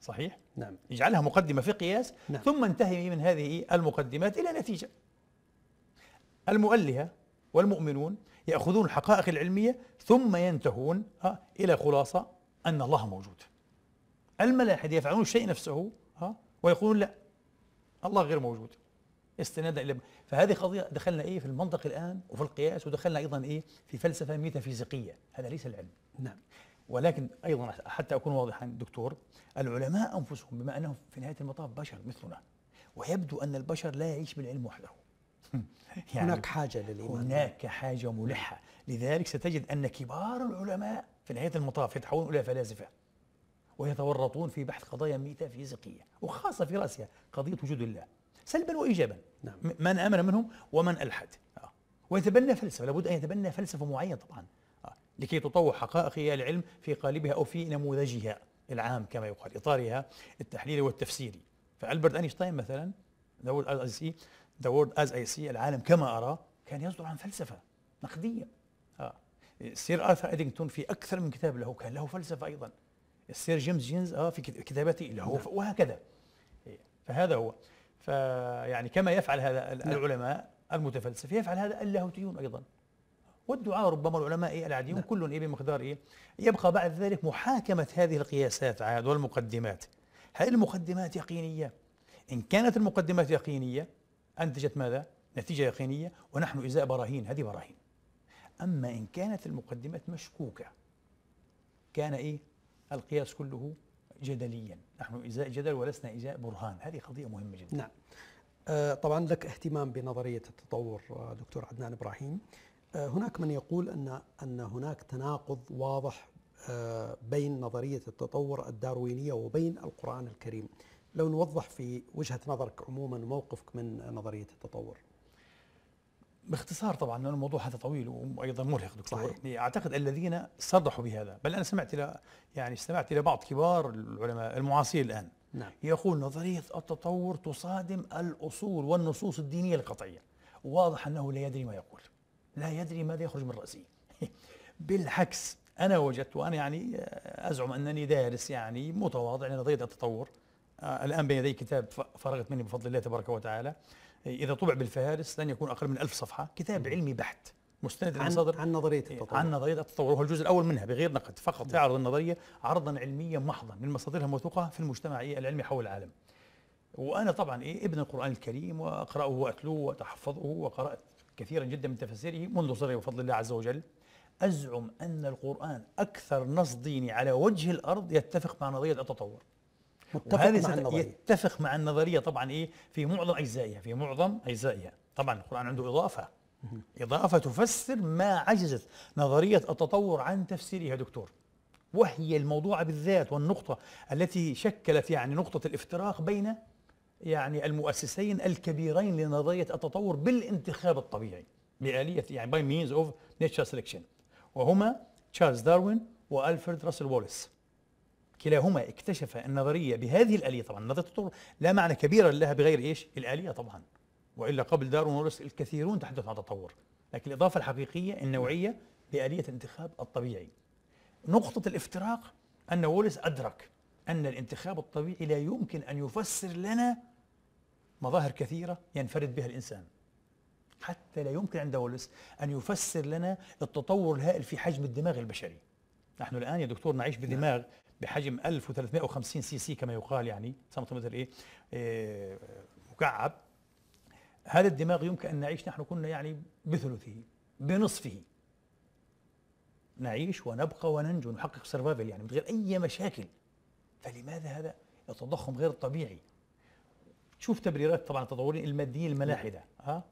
صحيح؟ نعم يجعلها مقدمة في قياس نعم. ثم انتهي من هذه المقدمات إلى نتيجة المؤلهة والمؤمنون يأخذون الحقائق العلمية ثم ينتهون إلى خلاصة أن الله موجود الملاحد يفعلون الشيء نفسه ويقولون لا الله غير موجود استنادا الى فهذه قضيه دخلنا ايه في المنطق الان وفي القياس ودخلنا ايضا ايه في فلسفه ميتافيزيقيه هذا ليس العلم نعم ولكن ايضا حتى اكون واضحا دكتور العلماء انفسهم بما انهم في نهايه المطاف بشر مثلنا ويبدو ان البشر لا يعيش بالعلم وحده (laughs) يعني هناك حاجة للإيمان هناك حاجة ملحة لذلك ستجد أن كبار العلماء في نهاية المطاف يتحولون إلى فلاسفة ويتورطون في بحث قضايا ميتافيزيقية وخاصة في رأسها قضية وجود الله سلبا وإيجابا نعم. من آمن منهم ومن ألحد آه. ويتبنى فلسفة لابد أن يتبنى فلسفة معينة طبعا آه. لكي تطوع حقائق العلم في قالبها أو في نموذجها العام كما يقال إطارها التحليلي والتفسيري فألبرت أينشتاين مثلا سي ذا وورد از اي سي العالم كما أرى كان يصدر عن فلسفه نقديه آه. السير ارثر ادينغتون في اكثر من كتاب له كان له فلسفه ايضا السير جيمس جينز اه في كتاباته له نعم. وهكذا إيه. فهذا هو فيعني كما يفعل هذا نعم. العلماء المتفلسف يفعل هذا اللاهوتيون ايضا والدعاء ربما العلماء إيه العاديون نعم. كل إيه بمقدار إيه يبقى بعد ذلك محاكمة هذه القياسات عاد والمقدمات هل المقدمات يقينية؟ إن كانت المقدمات يقينية أنتجت ماذا؟ نتيجة يقينية ونحن إزاء براهين هذه براهين أما إن كانت المقدمات مشكوكة كان إيه؟ القياس كله جدليا نحن إزاء جدل ولسنا إزاء برهان هذه قضية مهمة جدا نعم آه، طبعا لك اهتمام بنظرية التطور آه، دكتور عدنان إبراهيم آه، هناك من يقول أن, أن هناك تناقض واضح بين نظرية التطور الداروينية وبين القرآن الكريم لو نوضح في وجهه نظرك عموما وموقفك من نظريه التطور. باختصار طبعا لان الموضوع هذا طويل وايضا مرهق دكتور صحيح. يعني اعتقد الذين صرحوا بهذا بل انا سمعت الى يعني استمعت الى بعض كبار العلماء المعاصرين الان نعم. يقول نظريه التطور تصادم الاصول والنصوص الدينيه القطعيه واضح انه لا يدري ما يقول لا يدري ماذا يخرج من راسه (laughs) بالعكس انا وجدت وانا يعني آه، ازعم انني دارس يعني متواضع لنظريه التطور آه، الآن بين يدي كتاب فرغت مني بفضل الله تبارك وتعالى إيه، إذا طبع بالفهارس لن يكون أقل من ألف صفحة كتاب علمي بحت مستند عن مصادر عن نظريه إيه، التطور عن نظريه التطور وهو الجزء الاول منها بغير نقد فقط يعرض نعم. النظريه عرضا علميا محضا من مصادرها الموثوقه في المجتمع إيه، العلمي حول العالم وانا طبعا ايه ابن القران الكريم واقراه واتلوه واتحفظه وقرات كثيرا جدا من تفاسيره منذ صغري بفضل الله عز وجل ازعم ان القران اكثر نص ديني على وجه الارض يتفق مع نظريه التطور متفق وهذه مع النظرية يتفق مع النظرية طبعا إيه في معظم أجزائها في معظم أجزائها طبعا القرآن عنده إضافة إضافة تفسر ما عجزت نظرية التطور عن تفسيرها دكتور وهي الموضوع بالذات والنقطة التي شكلت يعني نقطة الافتراق بين يعني المؤسسين الكبيرين لنظرية التطور بالانتخاب الطبيعي بآلية يعني باي means اوف نيتشر selection وهما تشارلز داروين والفرد راسل ووليس كلاهما اكتشف النظريه بهذه الاليه طبعا نظريه التطور لا معنى كبيرا لها بغير ايش؟ الاليه طبعا والا قبل دارون ورس الكثيرون تحدثوا عن التطور لكن الاضافه الحقيقيه النوعيه باليه الانتخاب الطبيعي نقطه الافتراق ان وولس ادرك ان الانتخاب الطبيعي لا يمكن ان يفسر لنا مظاهر كثيره ينفرد بها الانسان حتى لا يمكن عند وولس ان يفسر لنا التطور الهائل في حجم الدماغ البشري نحن الان يا دكتور نعيش بدماغ نعم. بحجم 1350 سي سي كما يقال يعني سنتيمتر ايه, إيه مكعب هذا الدماغ يمكن ان نعيش نحن كنا يعني بثلثه بنصفه نعيش ونبقى وننجو نحقق سرفايفل يعني من غير اي مشاكل فلماذا هذا التضخم غير الطبيعي تشوف تبريرات طبعا التطورين الماديين الملاحده ها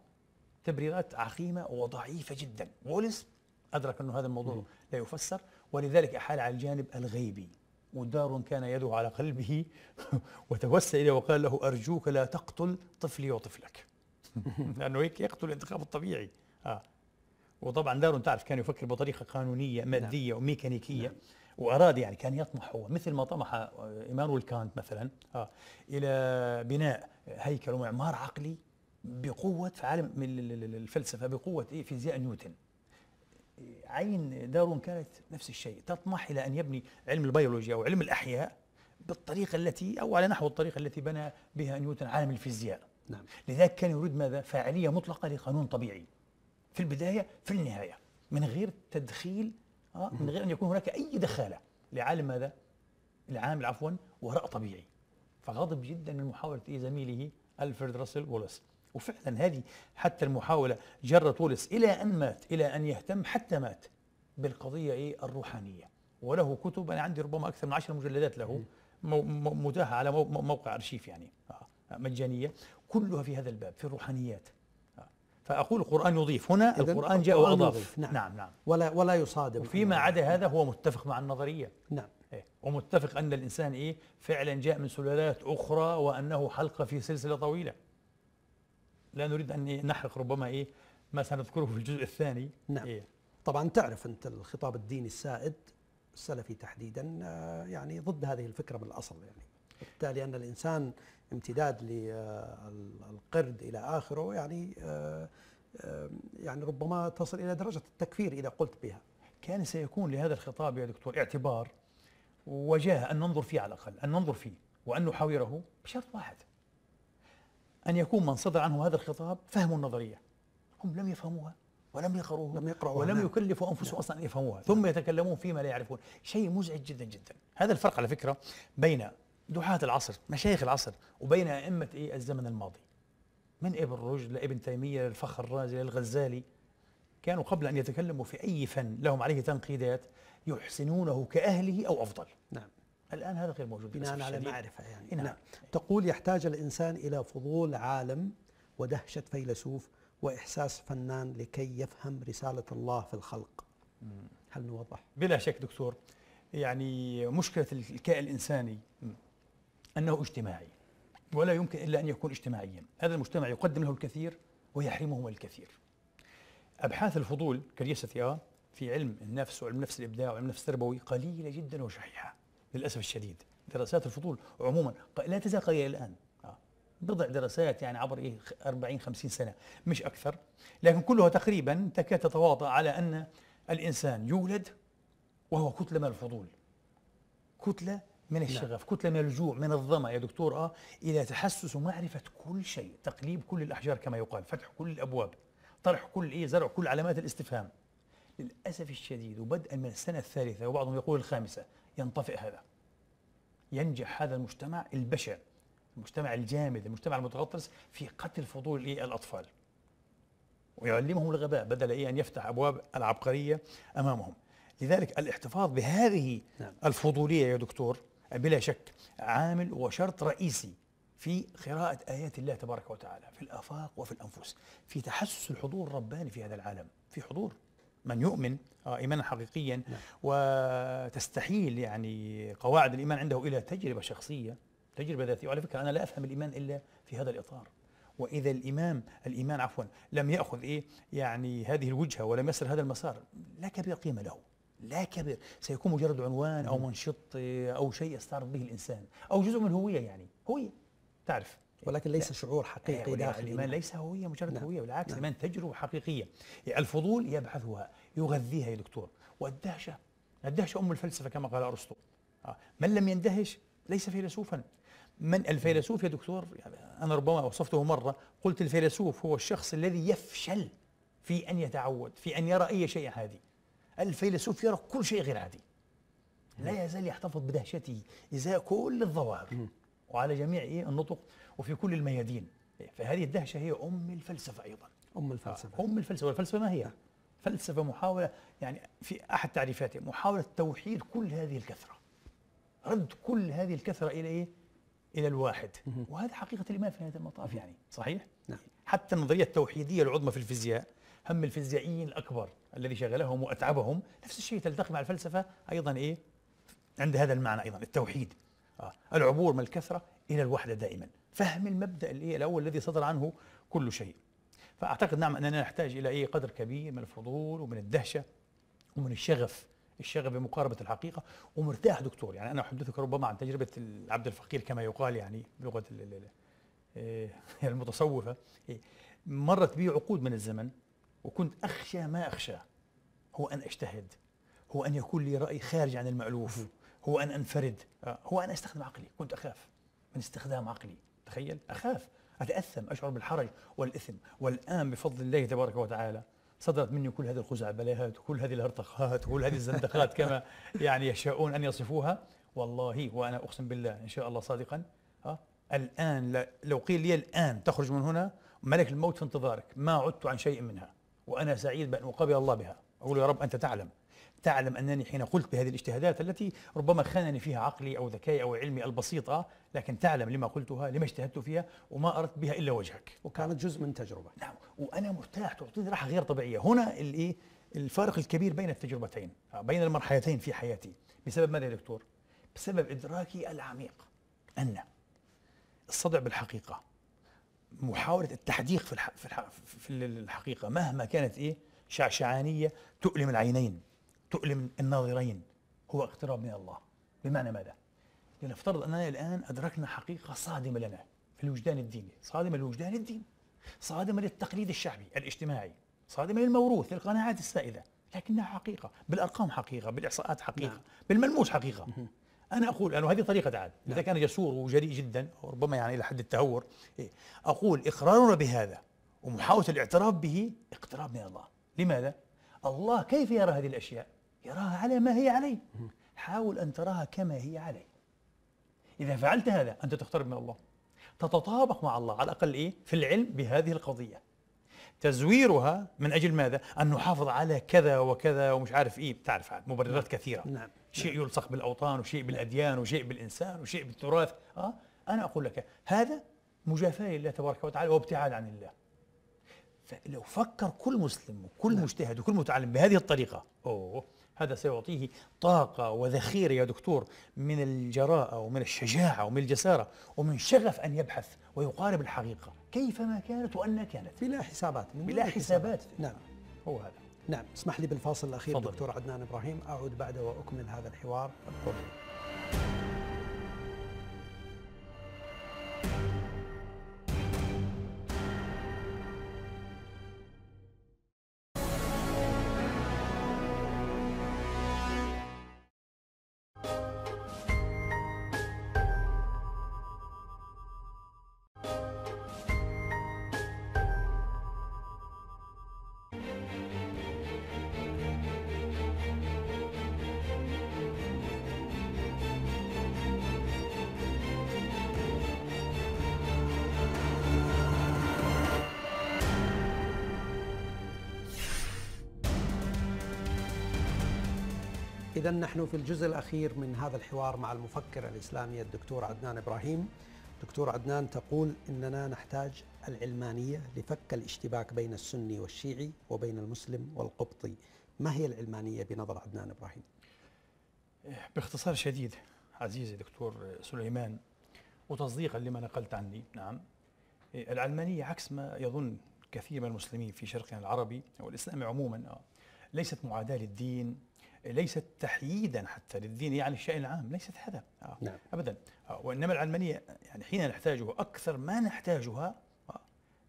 تبريرات عقيمه وضعيفه جدا وولس ادرك انه هذا الموضوع لا يفسر ولذلك احال على الجانب الغيبي مدار كان يده على قلبه (laughs) وتوسل إليه وقال له أرجوك لا تقتل طفلي وطفلك (laughs) لأنه هيك يقتل الانتخاب الطبيعي آه. وطبعا دارون تعرف كان يفكر بطريقة قانونية نعم. مادية نعم. وميكانيكية نعم. وأراد يعني كان يطمح هو مثل ما طمح آه، إيمانويل كانت مثلا آه إلى بناء هيكل ومعمار عقلي بقوة في عالم الفلسفة بقوة إيه، فيزياء نيوتن عين دارون كانت نفس الشيء تطمح إلى أن يبني علم البيولوجيا أو علم الأحياء بالطريقة التي أو على نحو الطريقة التي بنى بها نيوتن عالم الفيزياء نعم. لذلك كان يريد ماذا؟ فاعلية مطلقة لقانون طبيعي في البداية في النهاية من غير تدخيل آه، من غير أن يكون هناك أي دخالة لعالم ماذا؟ العامل عفوا وراء طبيعي فغضب جدا من محاولة إيه زميله ألفرد راسل وولس وفعلا هذه حتى المحاولة جرت وولس إلى أن مات إلى أن يهتم حتى مات بالقضية إيه الروحانية وله كتب أنا عندي ربما أكثر من عشر مجلدات له متاحة على موقع أرشيف يعني آه، مجانية كلها في هذا الباب في الروحانيات آه، فأقول القرآن يضيف هنا القرآن جاء وأضاف نعم. نعم نعم ولا ولا يصادم وفيما عدا هذا هو متفق مع النظرية نعم إيه. ومتفق أن الإنسان إيه فعلا جاء من سلالات أخرى وأنه حلقة في سلسلة طويلة لا نريد أن نحرق ربما إيه ما سنذكره في الجزء الثاني نعم إيه طبعا تعرف أنت الخطاب الديني السائد السلفي تحديدا آه، يعني ضد هذه الفكرة من الأصل يعني بالتالي أن الإنسان امتداد للقرد آه، إلى آخره يعني آه، يعني ربما تصل إلى درجة التكفير إذا قلت بها كان سيكون لهذا الخطاب يا دكتور اعتبار وجاه أن ننظر فيه على الأقل أن ننظر فيه وأن نحاوره بشرط واحد أن يكون من صدر عنهم هذا الخطاب فهموا النظرية هم لم يفهموها ولم يقروها لم يقرأوها ولم نعم. يكلفوا أنفسهم نعم. أصلا أن يفهموها ثم يتكلمون فيما لا يعرفون شيء مزعج جدا جدا هذا الفرق على فكرة بين دعاة العصر مشايخ العصر وبين أئمة إيه الزمن الماضي من ابن رشد لابن تيمية للفخر الرازي للغزالي كانوا قبل أن يتكلموا في أي فن لهم عليه تنقيدات يحسنونه كأهله أو أفضل الآن هذا غير موجود بناء على نعم، نعم، معرفة يعني إيه، نعم. نعم. تقول يحتاج الإنسان إلى فضول عالم ودهشة فيلسوف وإحساس فنان لكي يفهم رسالة الله في الخلق مم. هل نوضح؟ بلا شك دكتور يعني مشكلة الكائن الإنساني مم. أنه اجتماعي ولا يمكن إلا أن يكون اجتماعيا هذا المجتمع يقدم له الكثير ويحرمه من الكثير أبحاث الفضول كريستيا آه، في علم النفس وعلم النفس الإبداع وعلم النفس التربوي قليلة جدا وشحيحة للأسف الشديد دراسات الفضول عموما لا تزال قليلة الآن آه. بضع دراسات يعني عبر إيه 40 50 سنة مش أكثر لكن كلها تقريبا تكاد تتواطأ على أن الإنسان يولد وهو كتلة من الفضول كتلة من نعم. الشغف لا. كتلة من الجوع من الظمأ يا دكتور آه إلى تحسس ومعرفة كل شيء تقليب كل الأحجار كما يقال فتح كل الأبواب طرح كل إيه زرع كل علامات الاستفهام للأسف الشديد وبدءا من السنة الثالثة وبعضهم يقول الخامسة ينطفئ هذا ينجح هذا المجتمع البشع المجتمع الجامد المجتمع المتغطرس في قتل فضول الأطفال ويعلمهم الغباء بدل إيه أن يفتح أبواب العبقرية أمامهم لذلك الاحتفاظ بهذه نعم. الفضولية يا دكتور بلا شك عامل وشرط رئيسي في قراءة آيات الله تبارك وتعالى في الآفاق وفي الأنفس في تحسس الحضور الرباني في هذا العالم في حضور من يؤمن آه، ايمانا حقيقيا نعم. وتستحيل يعني قواعد الايمان عنده الى تجربه شخصيه تجربه ذاتيه وعلى فكره انا لا افهم الايمان الا في هذا الاطار واذا الامام الايمان عفوا لم ياخذ ايه يعني هذه الوجهه ولم يسر هذا المسار لا كبير قيمه له لا كبير سيكون مجرد عنوان او نعم. منشط آه، او شيء يستعرض به الانسان او جزء من هويه يعني هويه تعرف ولكن ليس لا. شعور حقيقي آه داخلي الإيمان ليس هوية مجرد نعم. هوية بالعكس نعم. الإيمان تجربة حقيقية الفضول يبحثها يغذيها يا دكتور والدهشة الدهشة أم الفلسفة كما قال أرسطو آه. من لم يندهش ليس فيلسوفا من الفيلسوف يا دكتور يعني أنا ربما وصفته مرة قلت الفيلسوف هو الشخص الذي يفشل في أن يتعود في أن يرى أي شيء عادي الفيلسوف يرى كل شيء غير عادي لا نعم. يزال يحتفظ بدهشته إزاء كل الظواهر وعلى جميع النطق وفي كل الميادين فهذه الدهشة هي أم الفلسفة أيضا أم الفلسفة آه، أم الفلسفة والفلسفة ما هي؟ فلسفة محاولة يعني في أحد تعريفاته محاولة توحيد كل هذه الكثرة رد كل هذه الكثرة إلى إيه؟ إلى الواحد وهذا حقيقة الإيمان في نهاية المطاف يعني صحيح؟ نعم. حتى النظرية التوحيدية العظمى في الفيزياء هم الفيزيائيين الأكبر الذي شغلهم وأتعبهم نفس الشيء تلتقي مع الفلسفة أيضا إيه؟ عند هذا المعنى أيضا التوحيد آه. العبور من الكثرة إلى الوحدة دائما فهم المبدا الايه الاول الذي صدر عنه كل شيء فاعتقد نعم اننا نحتاج الى اي قدر كبير من الفضول ومن الدهشه ومن الشغف الشغف بمقاربه الحقيقه ومرتاح دكتور يعني انا احدثك ربما عن تجربه العبد الفقير كما يقال يعني بلغه إيه (laughs) المتصوفه مرت بي عقود من الزمن وكنت اخشى ما اخشاه هو ان اجتهد هو ان يكون لي راي خارج عن المالوف هو ان انفرد آه، هو ان استخدم عقلي كنت اخاف من استخدام عقلي تخيل أخاف أتأثم أشعر بالحرج والإثم والآن بفضل الله تبارك وتعالى صدرت مني كل هذه الخزعبلات وكل هذه الهرطخات وكل هذه الزندقات كما يعني يشاءون أن يصفوها والله وأنا أقسم بالله إن شاء الله صادقا ها الآن لو قيل لي الآن تخرج من هنا ملك الموت في انتظارك ما عدت عن شيء منها وأنا سعيد بأن أقابل الله بها أقول يا رب أنت تعلم تعلم أنني حين قلت بهذه الاجتهادات التي ربما خانني فيها عقلي أو ذكائي أو علمي البسيطة لكن تعلم لما قلتها لما اجتهدت فيها وما أردت بها إلا وجهك وكانت جزء من تجربة نعم وأنا مرتاح تعطيني راحة غير طبيعية هنا الإيه الفارق الكبير بين التجربتين آه، بين المرحلتين في حياتي بسبب ماذا يا دكتور؟ بسبب إدراكي العميق أن الصدع بالحقيقة محاولة التحديق في, الح... في, الح... في الحقيقة مهما كانت إيه شعشعانية تؤلم العينين تؤلم الناظرين هو اقتراب من الله بمعنى ماذا؟ لنفترض أننا الآن أدركنا حقيقة صادمة لنا في الوجدان الديني صادمة للوجدان الدين صادمة للتقليد الشعبي الاجتماعي صادمة للموروث للقناعات السائدة لكنها حقيقة بالأرقام حقيقة بالإحصاءات حقيقة نعم. بالملموس حقيقة أنا أقول أنه هذه طريقة عاد نعم. إذا كان جسور وجريء جدا ربما يعني إلى حد التهور إيه؟ أقول إقرارنا بهذا ومحاولة الاعتراف به اقتراب من الله لماذا؟ الله كيف يرى هذه الأشياء؟ يراها على ما هي عليه حاول أن تراها كما هي عليه إذا فعلت هذا أنت تقترب من الله تتطابق مع الله على الأقل إيه؟ في العلم بهذه القضية تزويرها من أجل ماذا؟ أن نحافظ على كذا وكذا ومش عارف إيه بتعرف مبررات كثيرة نعم. شيء نعم. يلصق بالأوطان وشيء بالأديان وشيء بالإنسان وشيء بالتراث أه؟ أنا أقول لك هذا مجافاة لله تبارك وتعالى وابتعاد عن الله فلو فكر كل مسلم وكل نعم. مجتهد وكل متعلم بهذه الطريقة أوه هذا سيعطيه طاقة وذخيرة يا دكتور من الجراءة ومن الشجاعة ومن الجسارة ومن شغف أن يبحث ويقارب الحقيقة كيفما كانت وأن كانت بلا حسابات بلا حسابات نعم هو هذا نعم اسمح لي بالفاصل الأخير فضل. دكتور عدنان إبراهيم أعود بعده وأكمل هذا الحوار فضل. إذا نحن في الجزء الأخير من هذا الحوار مع المفكر الإسلامي الدكتور عدنان إبراهيم دكتور عدنان تقول إننا نحتاج العلمانية لفك الاشتباك بين السني والشيعي وبين المسلم والقبطي ما هي العلمانية بنظر عدنان إبراهيم؟ باختصار شديد عزيزي دكتور سليمان وتصديقا لما نقلت عني نعم العلمانية عكس ما يظن كثير من المسلمين في شرقنا العربي والإسلام عموما آه، ليست معاداة للدين ليست تحييدا حتى للدين يعني الشأن العام ليست هذا آه، نعم. أبدا آه، وإنما العلمانية يعني حين نحتاجه أكثر ما نحتاجها آه،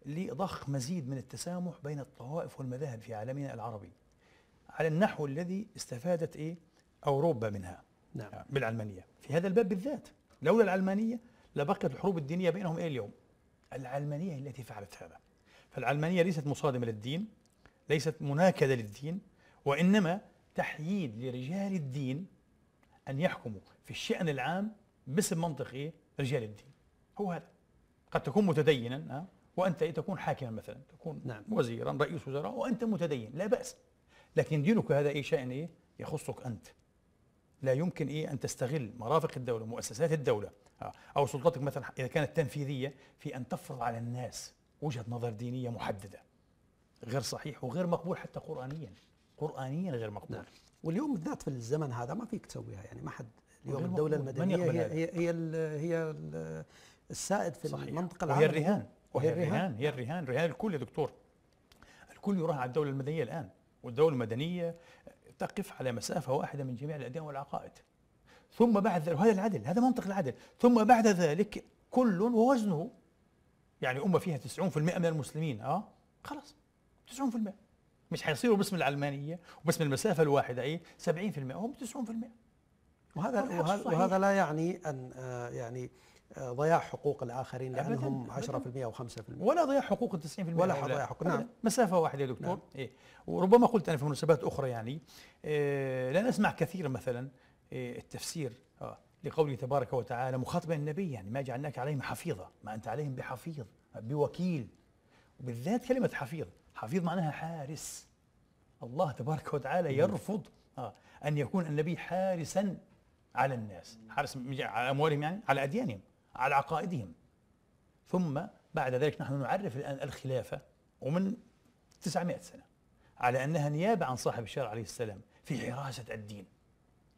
لضخ مزيد من التسامح بين الطوائف والمذاهب في عالمنا العربي على النحو الذي استفادت إيه أوروبا منها نعم. بالعلمانية في هذا الباب بالذات لولا العلمانية لبقت الحروب الدينية بينهم إلى اليوم العلمانية هي التي فعلت هذا فالعلمانية ليست مصادمة للدين ليست مناكدة للدين وإنما تحييد لرجال الدين أن يحكموا في الشأن العام باسم منطق إيه؟ رجال الدين هو هذا قد تكون متدينا وأنت تكون حاكما مثلا تكون نعم. وزيرا رئيس وزراء وأنت متدين لا بأس لكن دينك هذا إيه شأن إيه؟ يخصك أنت لا يمكن إيه أن تستغل مرافق الدولة مؤسسات الدولة أو سلطتك مثلا إذا كانت تنفيذية في أن تفرض على الناس وجهة نظر دينية محددة غير صحيح وغير مقبول حتى قرآنيا قرآنيا غير مقبول نعم. واليوم بالذات في الزمن هذا ما فيك تسويها يعني ما حد اليوم الدولة المدنية هي هي, هي, هي, هي السائد في صحيح. المنطقة العربية وهي الرهان وهي الرهان هي الرهان رهان الكل يا دكتور الكل يراهن على الدولة المدنية الآن والدولة المدنية تقف على مسافة واحدة من جميع الأديان والعقائد ثم بعد ذلك وهذا العدل هذا منطق العدل ثم بعد ذلك كل ووزنه يعني أمة فيها 90% من المسلمين اه خلاص 90% مش حيصيروا باسم العلمانيه وباسم المسافه الواحده اي 70% هم 90% وهذا وهذا, وهذا لا يعني ان آه، يعني آه، ضياع حقوق الاخرين لانهم 10% او 5% ولا ضياع حقوق ال 90% ولا ضياع حقوق نعم مسافه واحده يا دكتور نعم. إيه وربما قلت انا في مناسبات اخرى يعني إيه لا نسمع كثيرا مثلا إيه التفسير آه لقوله تبارك وتعالى مخاطبا النبي يعني ما جعلناك عليهم حفيظه ما انت عليهم بحفيظ بوكيل وبالذات كلمه حفيظ حفيظ معناها حارس الله تبارك وتعالى يرفض آه، أن يكون النبي حارسا على الناس حارس على أموالهم يعني على أديانهم على عقائدهم ثم بعد ذلك نحن نعرف الآن الخلافة ومن 900 سنة على أنها نيابة عن صاحب الشارع عليه السلام في حراسة الدين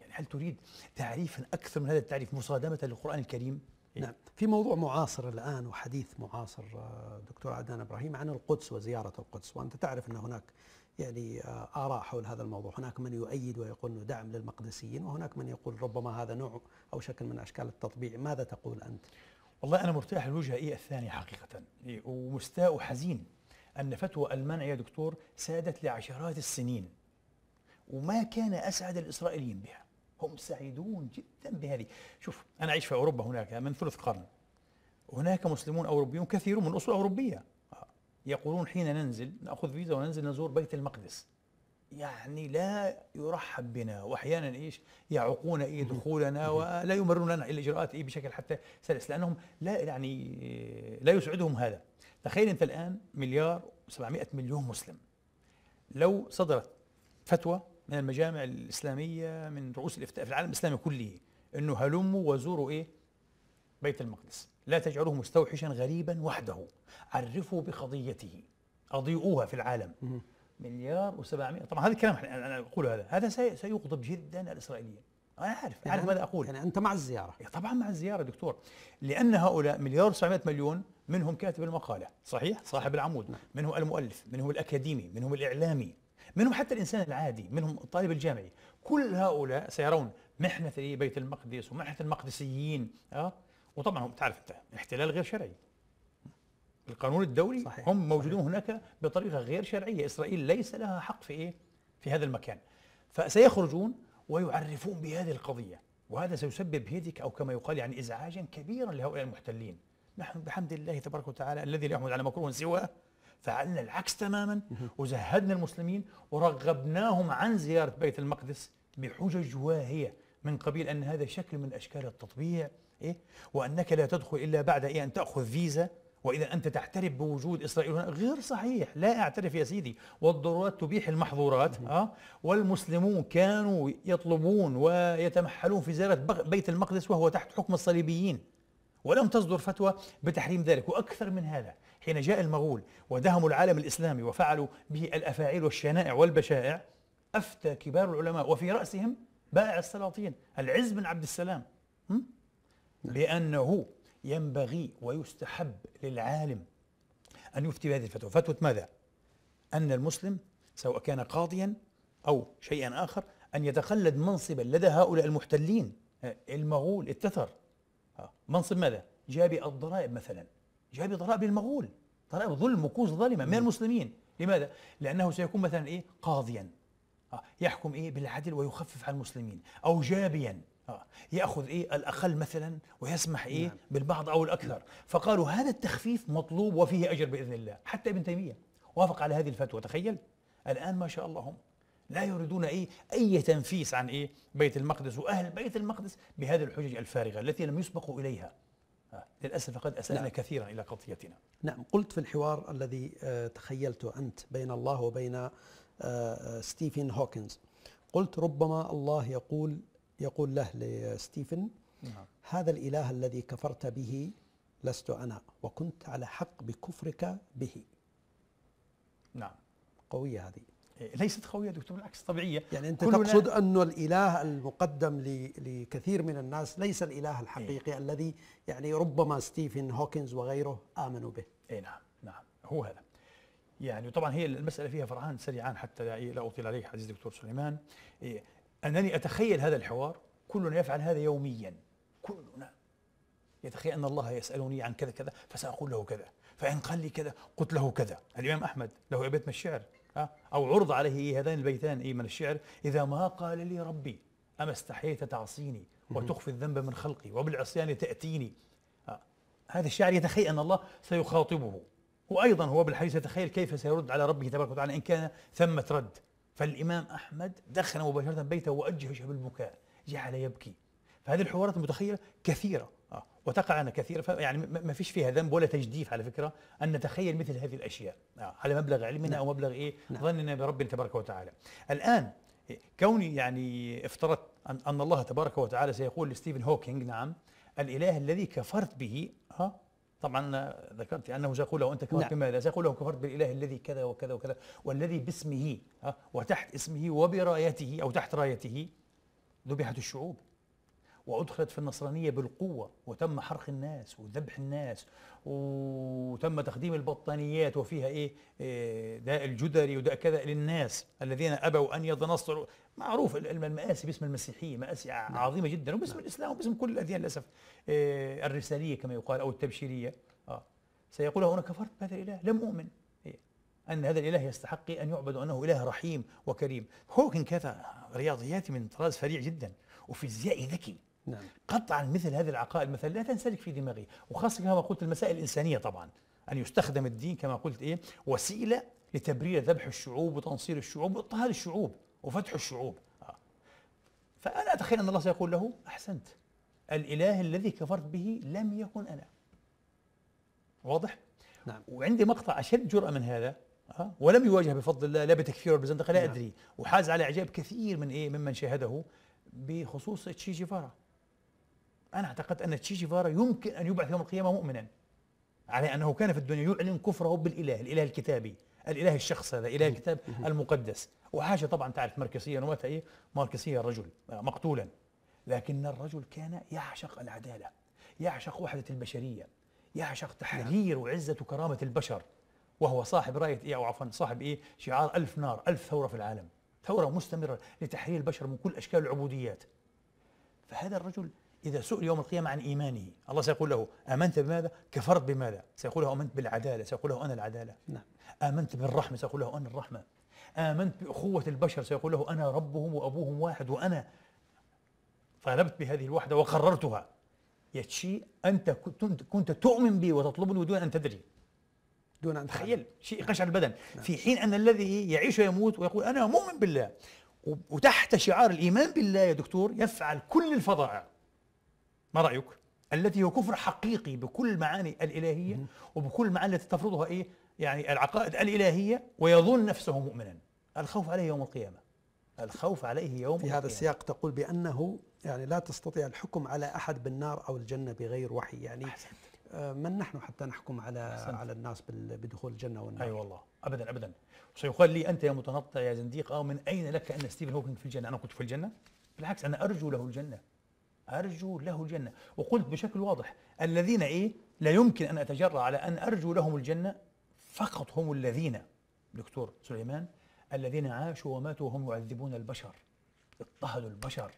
يعني هل تريد تعريفا أكثر من هذا التعريف مصادمة للقرآن الكريم؟ إيه. نعم في موضوع معاصر الآن وحديث معاصر آه، دكتور عدنان إبراهيم عن القدس وزيارة القدس وأنت تعرف أن هناك يعني آه، آراء حول هذا الموضوع هناك من يؤيد ويقول أنه دعم للمقدسيين وهناك من يقول ربما هذا نوع أو شكل من أشكال التطبيع ماذا تقول أنت؟ والله أنا مرتاح الوجهة إيه الثانيه حقيقة ومستاء وحزين أن فتوى المنع يا دكتور سادت لعشرات السنين وما كان أسعد الإسرائيليين بها هم سعيدون جدا بهذه شوف أنا أعيش في أوروبا هناك من ثلث قرن هناك مسلمون أوروبيون كثيرون من أصول أوروبية يقولون حين ننزل نأخذ فيزا وننزل نزور بيت المقدس يعني لا يرحب بنا واحيانا ايش يعوقون اي دخولنا ولا يمرون لنا الاجراءات اي بشكل حتى سلس لانهم لا يعني لا يسعدهم هذا تخيل انت الان مليار و700 مليون مسلم لو صدرت فتوى من المجامع الإسلامية من رؤوس الإفتاء في العالم الإسلامي كله أنه هلموا وزوروا إيه بيت المقدس لا تجعلوه مستوحشا غريبا وحده عرفوا بقضيته أضيئوها في العالم مليار و700 طبعا هذا الكلام أنا أقول هذا هذا سيغضب جدا الإسرائيليين أنا عارف يعني عارف ماذا أقول يعني أنت مع الزيارة إيه، طبعا مع الزيارة دكتور لأن هؤلاء مليار و700 مليون منهم كاتب المقالة صحيح صاحب العمود نعم. منهم المؤلف منهم الأكاديمي منهم الإعلامي منهم حتى الإنسان العادي منهم الطالب الجامعي كل هؤلاء سيرون محنة بيت المقدس ومحنة المقدسيين أه؟ وطبعا تعرف أنت احتلال غير شرعي القانون الدولي صحيح. هم موجودون صحيح. هناك بطريقة غير شرعية إسرائيل ليس لها حق في إيه؟ في هذا المكان فسيخرجون ويعرفون بهذه القضية وهذا سيسبب هيدك أو كما يقال يعني إزعاجا كبيرا لهؤلاء المحتلين نحن بحمد الله تبارك وتعالى الذي لا يحمد على مكروه سواه فعلنا العكس تماما وزهدنا المسلمين ورغبناهم عن زيارة بيت المقدس بحجج واهية من قبيل أن هذا شكل من أشكال التطبيع إيه؟ وأنك لا تدخل إلا بعد إيه أن تأخذ فيزا وإذا أنت تعترف بوجود إسرائيل هنا غير صحيح لا أعترف يا سيدي والضرورات تبيح المحظورات أه؟ والمسلمون كانوا يطلبون ويتمحلون في زيارة بيت المقدس وهو تحت حكم الصليبيين ولم تصدر فتوى بتحريم ذلك وأكثر من هذا حين جاء المغول ودهموا العالم الإسلامي وفعلوا به الأفاعيل والشنائع والبشائع أفتى كبار العلماء وفي رأسهم بائع السلاطين العز بن عبد السلام بأنه نعم. ينبغي ويستحب للعالم أن يفتي بهذه الفتوى فتوى ماذا؟ أن المسلم سواء كان قاضيا أو شيئا آخر أن يتخلد منصبا لدى هؤلاء المحتلين آه، المغول التتر آه، منصب ماذا؟ جابي الضرائب مثلا جاء ضرائب للمغول المغول ظلم وكوز ظالمه من المسلمين لماذا؟ لأنه سيكون مثلا إيه قاضيا آه، يحكم إيه بالعدل ويخفف عن المسلمين أو جابيا آه، ياخذ ايه الاقل مثلا ويسمح ايه نعم. بالبعض او الاكثر فقالوا هذا التخفيف مطلوب وفيه اجر باذن الله حتى ابن تيميه وافق على هذه الفتوى تخيل الان ما شاء الله هم لا يريدون ايه اي تنفيس عن ايه بيت المقدس واهل بيت المقدس بهذه الحجج الفارغه التي لم يسبقوا اليها للأسف قد أسأنا نعم. كثيرا إلى قضيتنا نعم قلت في الحوار الذي آه، تخيلته أنت بين الله وبين آه، آه، ستيفن هوكنز قلت ربما الله يقول يقول له لستيفن نعم. هذا الإله الذي كفرت به لست أنا وكنت على حق بكفرك به نعم قوية هذه ليست قويه دكتور بالعكس طبيعيه يعني انت تقصد أن الاله المقدم لكثير من الناس ليس الاله الحقيقي إيه؟ الذي يعني ربما ستيفن هوكنز وغيره امنوا به اي نعم نعم هو هذا يعني طبعا هي المساله فيها فرعان سريعان حتى لا اطيل عليك عزيز دكتور سليمان إيه انني اتخيل هذا الحوار كلنا يفعل هذا يوميا كلنا يتخيل ان الله يسالني عن كذا كذا فساقول له كذا فان قال لي كذا قلت له كذا الامام احمد له بيت من الشعر أو عرض عليه هذان البيتان إيه من الشعر إذا ما قال لي ربي أما استحييت تعصيني وتخفي الذنب من خلقي وبالعصيان تأتيني هذا الشاعر يتخيل أن الله سيخاطبه وأيضا هو بالحديث يتخيل كيف سيرد على ربه تبارك وتعالى إن كان ثمة رد فالإمام أحمد دخل مباشرة بيته وأجهش بالبكاء جعل يبكي فهذه الحوارات المتخيلة كثيرة آه. وتقع أنا كثيرا يعني ما فيش فيها ذنب ولا تجديف على فكرة أن نتخيل مثل هذه الأشياء آه، على مبلغ علمنا نعم. أو مبلغ إيه نعم. نعم. ظننا بربنا تبارك وتعالى الآن كوني يعني افترضت أن الله تبارك وتعالى سيقول لستيفن هوكينج نعم الإله الذي كفرت به ها طبعا ذكرت انه سيقول له انت كفرت نعم. بماذا؟ سيقول له كفرت بالاله الذي كذا وكذا وكذا والذي باسمه وتحت اسمه وبرايته او تحت رايته ذبحت الشعوب وأدخلت في النصرانية بالقوة وتم حرق الناس وذبح الناس وتم تخديم البطانيات وفيها إيه, إيه داء الجدري وداء كذا للناس الذين أبوا أن يتنصروا معروف المآسي باسم المسيحية مآسي نعم. عظيمة جدا وباسم نعم. الإسلام وباسم كل الأديان للأسف إيه الرسالية كما يقال أو التبشيرية آه سيقول أنا كفرت بهذا الإله لم أؤمن إيه. أن هذا الإله يستحق أن يعبد وأنه إله رحيم وكريم هوكن كذا رياضياتي من طراز فريع جدا وفيزيائي ذكي نعم. قطعا مثل هذه العقائد مثلا لا تنسلك في دماغي وخاصة كما قلت المسائل الإنسانية طبعا أن يستخدم الدين كما قلت إيه وسيلة لتبرير ذبح الشعوب وتنصير الشعوب واضطهاد الشعوب وفتح الشعوب آه. فأنا أتخيل أن الله سيقول له أحسنت الإله الذي كفرت به لم يكن أنا واضح؟ نعم. وعندي مقطع أشد جرأة من هذا أه؟ ولم يواجه بفضل الله لا بتكفير ولا بزندقه لا نعم. ادري وحاز على اعجاب كثير من ايه ممن شاهده بخصوص تشي جيفارا أنا أعتقد أن تشي جيفارا يمكن أن يبعث يوم القيامة مؤمنا على أنه كان في الدنيا يعلن كفره بالإله الإله الكتابي الإله الشخص هذا إله الكتاب المقدس وحاجه طبعا تعرف ماركسيه ومتى إيه ماركسيه الرجل مقتولا لكن الرجل كان يعشق العدالة يعشق وحدة البشرية يعشق تحرير وعزة وكرامة البشر وهو صاحب راية إيه أو عفوا صاحب إيه شعار ألف نار ألف ثورة في العالم ثورة مستمرة لتحرير البشر من كل أشكال العبوديات فهذا الرجل إذا سئل يوم القيامة عن إيمانه الله سيقول له آمنت بماذا؟ كفرت بماذا؟ سيقول له آمنت بالعدالة سيقول له أنا العدالة نعم. آمنت بالرحمة سيقول له أنا الرحمة آمنت بأخوة البشر سيقول له أنا ربهم وأبوهم واحد وأنا طالبت بهذه الوحدة وقررتها يا شيء أنت كنت تؤمن بي وتطلبني دون أن تدري دون أن تخيل شيء قشعر البدن نعم. في حين أن الذي يعيش ويموت ويقول أنا مؤمن بالله وتحت شعار الإيمان بالله يا دكتور يفعل كل الفظائع ما رأيك؟ التي هو كفر حقيقي بكل معاني الإلهية وبكل معاني التي تفرضها إيه؟ يعني العقائد الإلهية ويظن نفسه مؤمنا الخوف عليه يوم القيامة الخوف عليه يوم في القيامة. هذا السياق تقول بأنه يعني لا تستطيع الحكم على أحد بالنار أو الجنة بغير وحي يعني أحسنت. آه، من نحن حتى نحكم على أحسنت. على الناس بدخول الجنة والنار أي أيوة والله أبدا أبدا سيقال لي أنت يا متنطع يا زنديق أو من أين لك أن ستيفن هوكينج في الجنة أنا كنت في الجنة بالعكس أنا أرجو له الجنة أرجو له الجنة وقلت بشكل واضح الذين إيه لا يمكن أن أتجرأ على أن أرجو لهم الجنة فقط هم الذين دكتور سليمان الذين عاشوا وماتوا وهم يعذبون البشر اضطهدوا البشر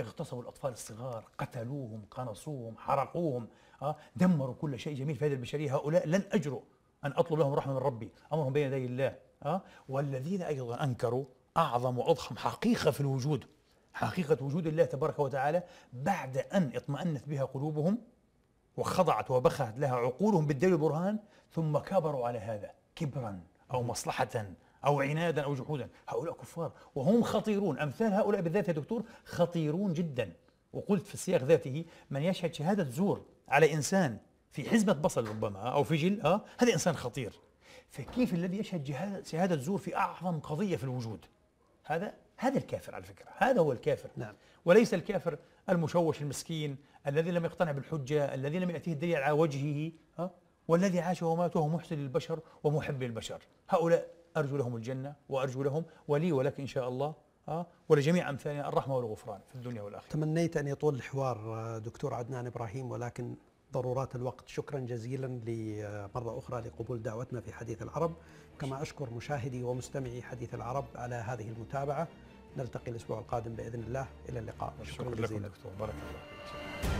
اغتصبوا الأطفال الصغار قتلوهم قنصوهم حرقوهم أه؟ دمروا كل شيء جميل في هذه البشرية هؤلاء لن أجرؤ أن أطلب لهم رحمة من ربي أمرهم بين يدي الله أه؟ والذين أيضا أنكروا أعظم وأضخم حقيقة في الوجود حقيقة وجود الله تبارك وتعالى بعد أن اطمأنت بها قلوبهم وخضعت وبخت لها عقولهم بالدليل والبرهان ثم كبروا على هذا كبرا أو مصلحة أو عنادا أو جحودا هؤلاء كفار وهم خطيرون أمثال هؤلاء بالذات يا دكتور خطيرون جدا وقلت في السياق ذاته من يشهد شهادة زور على إنسان في حزمة بصل ربما أو في جل أه؟ هذا إنسان خطير فكيف الذي يشهد شهادة زور في أعظم قضية في الوجود هذا هذا الكافر على فكرة هذا هو الكافر نعم. وليس الكافر المشوش المسكين الذي لم يقتنع بالحجة الذي لم يأتيه الدليل على وجهه ها؟ والذي عاش ومات وهو محسن للبشر ومحب للبشر هؤلاء أرجو لهم الجنة وأرجو لهم ولي ولك إن شاء الله ها؟ ولجميع أمثالنا الرحمة والغفران في الدنيا والآخرة تمنيت أن يطول الحوار دكتور عدنان إبراهيم ولكن ضرورات الوقت شكرا جزيلا لمرة أخرى لقبول دعوتنا في حديث العرب كما أشكر مشاهدي ومستمعي حديث العرب على هذه المتابعة نلتقي الأسبوع القادم بإذن الله إلى اللقاء شكرا, شكرا لكم دكتور بارك الله فيك